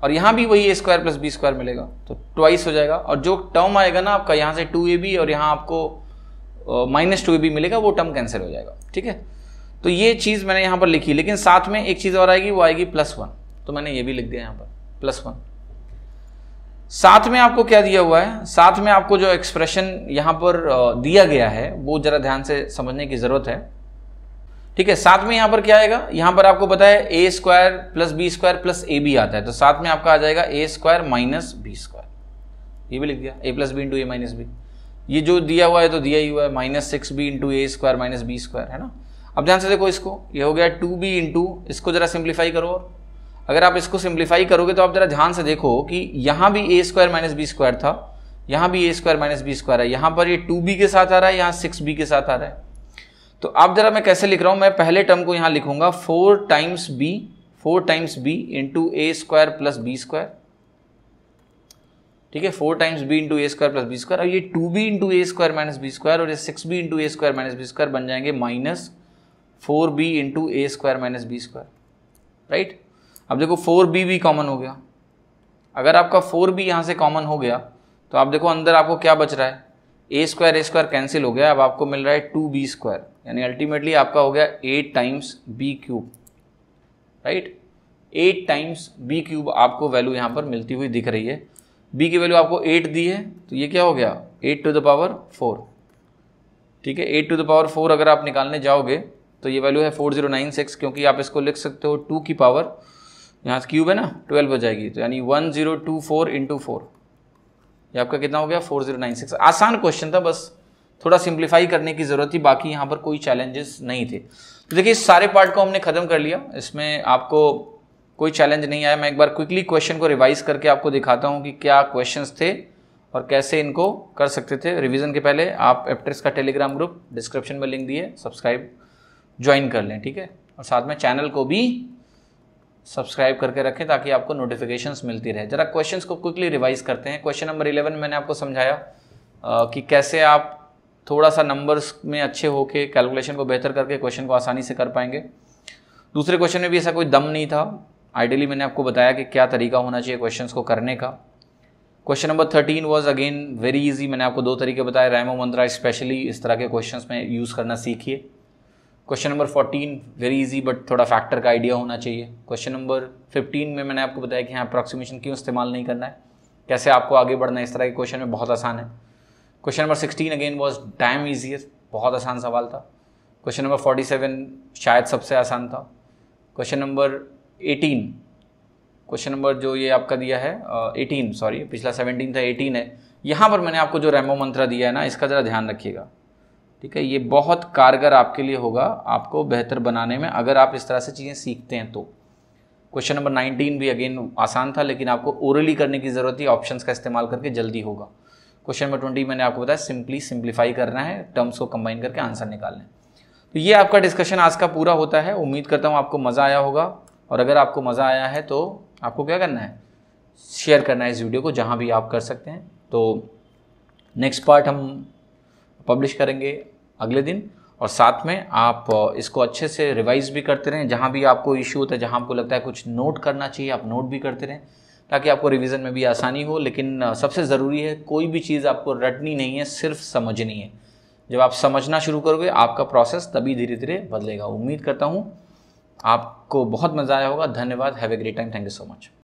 और यहाँ भी वही a square plus b square मिलेगा तो ट्वाइस हो जाएगा और जो टर्म आएगा ना आपका यहाँ से टू ए बी और यहाँ आपको माइनस टू ए बी मिलेगा वो टर्म कैंसिल हो जाएगा ठीक है तो ये चीज़ मैंने यहाँ पर लिखी लेकिन साथ में एक चीज़ और आएगी वो आएगी प्लस वन तो मैंने ये भी लिख दिया यहाँ पर प्लस वन साथ में आपको क्या दिया हुआ है साथ में आपको जो एक्सप्रेशन यहाँ पर दिया गया है वो जरा ध्यान से समझने की ज़रूरत है ठीक है साथ में यहाँ पर क्या आएगा यहाँ पर आपको पता है a square plus b square plus a b आता है तो साथ में आपका आ जाएगा a square minus b square ये भी लिख दिया a plus b into a minus b ये जो दिया हुआ है तो दिया ही हुआ है minus six b into a square minus b square है ना अब ध्यान से देखो इसको ये हो गया टू बी इंटू इसको जरा सिंप्लीफाई करो और अगर आप इसको सिंप्लीफाई करोगे तो आप ज़रा ध्यान से देखो कि यहाँ भी a square minus b square था यहाँ भी a square minus b square है यहाँ पर ये टू बी के साथ आ रहा है यहाँ सिक्स बी के साथ आ रहा है तो आप ज़रा मैं कैसे लिख रहा हूँ मैं पहले टर्म को यहाँ लिखूंगा four times b four times b into a square plus b square ठीक है four times b into a square plus b square अब ये two b into a square minus b square और ये six b into a square minus b square बन जाएंगे minus four b into a square minus b square right अब देखो four B भी common हो गया अगर आपका फोर बी यहाँ से कॉमन हो गया तो आप देखो अंदर आपको क्या बच रहा है a square a square cancel हो गया अब आपको मिल रहा है टू बी स्क्वायर यानी अल्टीमेटली आपका हो गया eight times b cube right eight times b cube आपको वैल्यू यहाँ पर मिलती हुई दिख रही है बी की वैल्यू आपको एट दी है तो ये क्या हो गया eight to the power four ठीक है eight to the power four अगर आप निकालने जाओगे तो ये वैल्यू है फोर जीरो नाइन सिक्स क्योंकि आप इसको लिख सकते हो टू की पावर यहाँ से क्यूब है ना ट्वेल्व हो जाएगी तो यानी one zero two four into four ये आपका कितना हो गया फोर जीरो नाइन सिक्स आसान क्वेश्चन था बस थोड़ा सिंप्लीफाई करने की ज़रूरत थी बाकी यहाँ पर कोई चैलेंजेस नहीं थे तो देखिए इस सारे पार्ट को हमने ख़त्म कर लिया इसमें आपको कोई चैलेंज नहीं आया मैं एक बार क्विकली क्वेश्चन को रिवाइज करके आपको दिखाता हूँ कि क्या क्वेश्चंस थे और कैसे इनको कर सकते थे रिवीजन के पहले आप एप्ट्रेस का टेलीग्राम ग्रुप डिस्क्रिप्शन में लिंक दिए सब्सक्राइब ज्वाइन कर लें ठीक है और साथ में चैनल को भी सब्सक्राइब करके रखें ताकि आपको नोटिफिकेशंस मिलती रहे ज़रा क्वेश्चंस को क्विकली रिवाइज करते हैं क्वेश्चन नंबर इलेवन मैंने आपको समझाया कि कैसे आप थोड़ा सा नंबर्स में अच्छे होके कैलकुलेशन को बेहतर करके क्वेश्चन को आसानी से कर पाएंगे दूसरे क्वेश्चन में भी ऐसा कोई दम नहीं था आइडियली मैंने आपको बताया कि क्या तरीका होना चाहिए क्वेश्चन को करने का question number thirteen was again very easy मैंने आपको दो तरीके बताए रैमो मंत्रा स्पेशली इस तरह के क्वेश्चन में यूज़ करना सीखिए question number fourteen very easy but थोड़ा फैक्टर का आइडिया होना चाहिए क्वेश्चन नंबर फिफ्टीन में मैंने आपको बताया कि हाँ अप्रॉक्सीमेशन क्यों इस्तेमाल नहीं करना है कैसे आपको आगे बढ़ना है इस तरह के क्वेश्चन में बहुत आसान है question number sixteen again was damn easiest बहुत आसान सवाल था क्वेश्चन नंबर फोर्टी सेवन शायद सबसे आसान था question number eighteen question number जो ये आपका दिया है एटीन सॉरी पिछला सेवनटीन था एटीन है यहाँ पर मैंने आपको जो रेमो मंत्रा दिया है ना इसका ज़रा ध्यान रखिएगा ठीक है ये बहुत कारगर आपके लिए होगा आपको बेहतर बनाने में अगर आप इस तरह से चीज़ें सीखते हैं तो क्वेश्चन नंबर 19 भी अगेन आसान था लेकिन आपको ओरली करने की ज़रूरत है ऑप्शन का इस्तेमाल करके जल्दी होगा क्वेश्चन नंबर ट्वेंटी मैंने आपको बताया सिंपली सिंप्लीफाई करना है टर्म्स को कंबाइन करके आंसर निकालना है तो ये आपका डिस्कशन आज का पूरा होता है उम्मीद करता हूँ आपको मज़ा आया होगा और अगर आपको मज़ा आया है तो आपको क्या करना है शेयर करना है इस वीडियो को जहाँ भी आप कर सकते हैं तो नेक्स्ट पार्ट हम पब्लिश करेंगे अगले दिन और साथ में आप इसको अच्छे से रिवाइज भी करते रहें जहाँ भी आपको इश्यू होता है जहाँ आपको लगता है कुछ नोट करना चाहिए आप नोट भी करते रहें ताकि आपको रिवीजन में भी आसानी हो लेकिन सबसे ज़रूरी है कोई भी चीज़ आपको रटनी नहीं है सिर्फ समझनी है जब आप समझना शुरू करोगे आपका प्रोसेस तभी धीरे धीरे बदलेगा उम्मीद करता हूँ आपको बहुत मज़ा आया होगा धन्यवाद have a great time thank you so much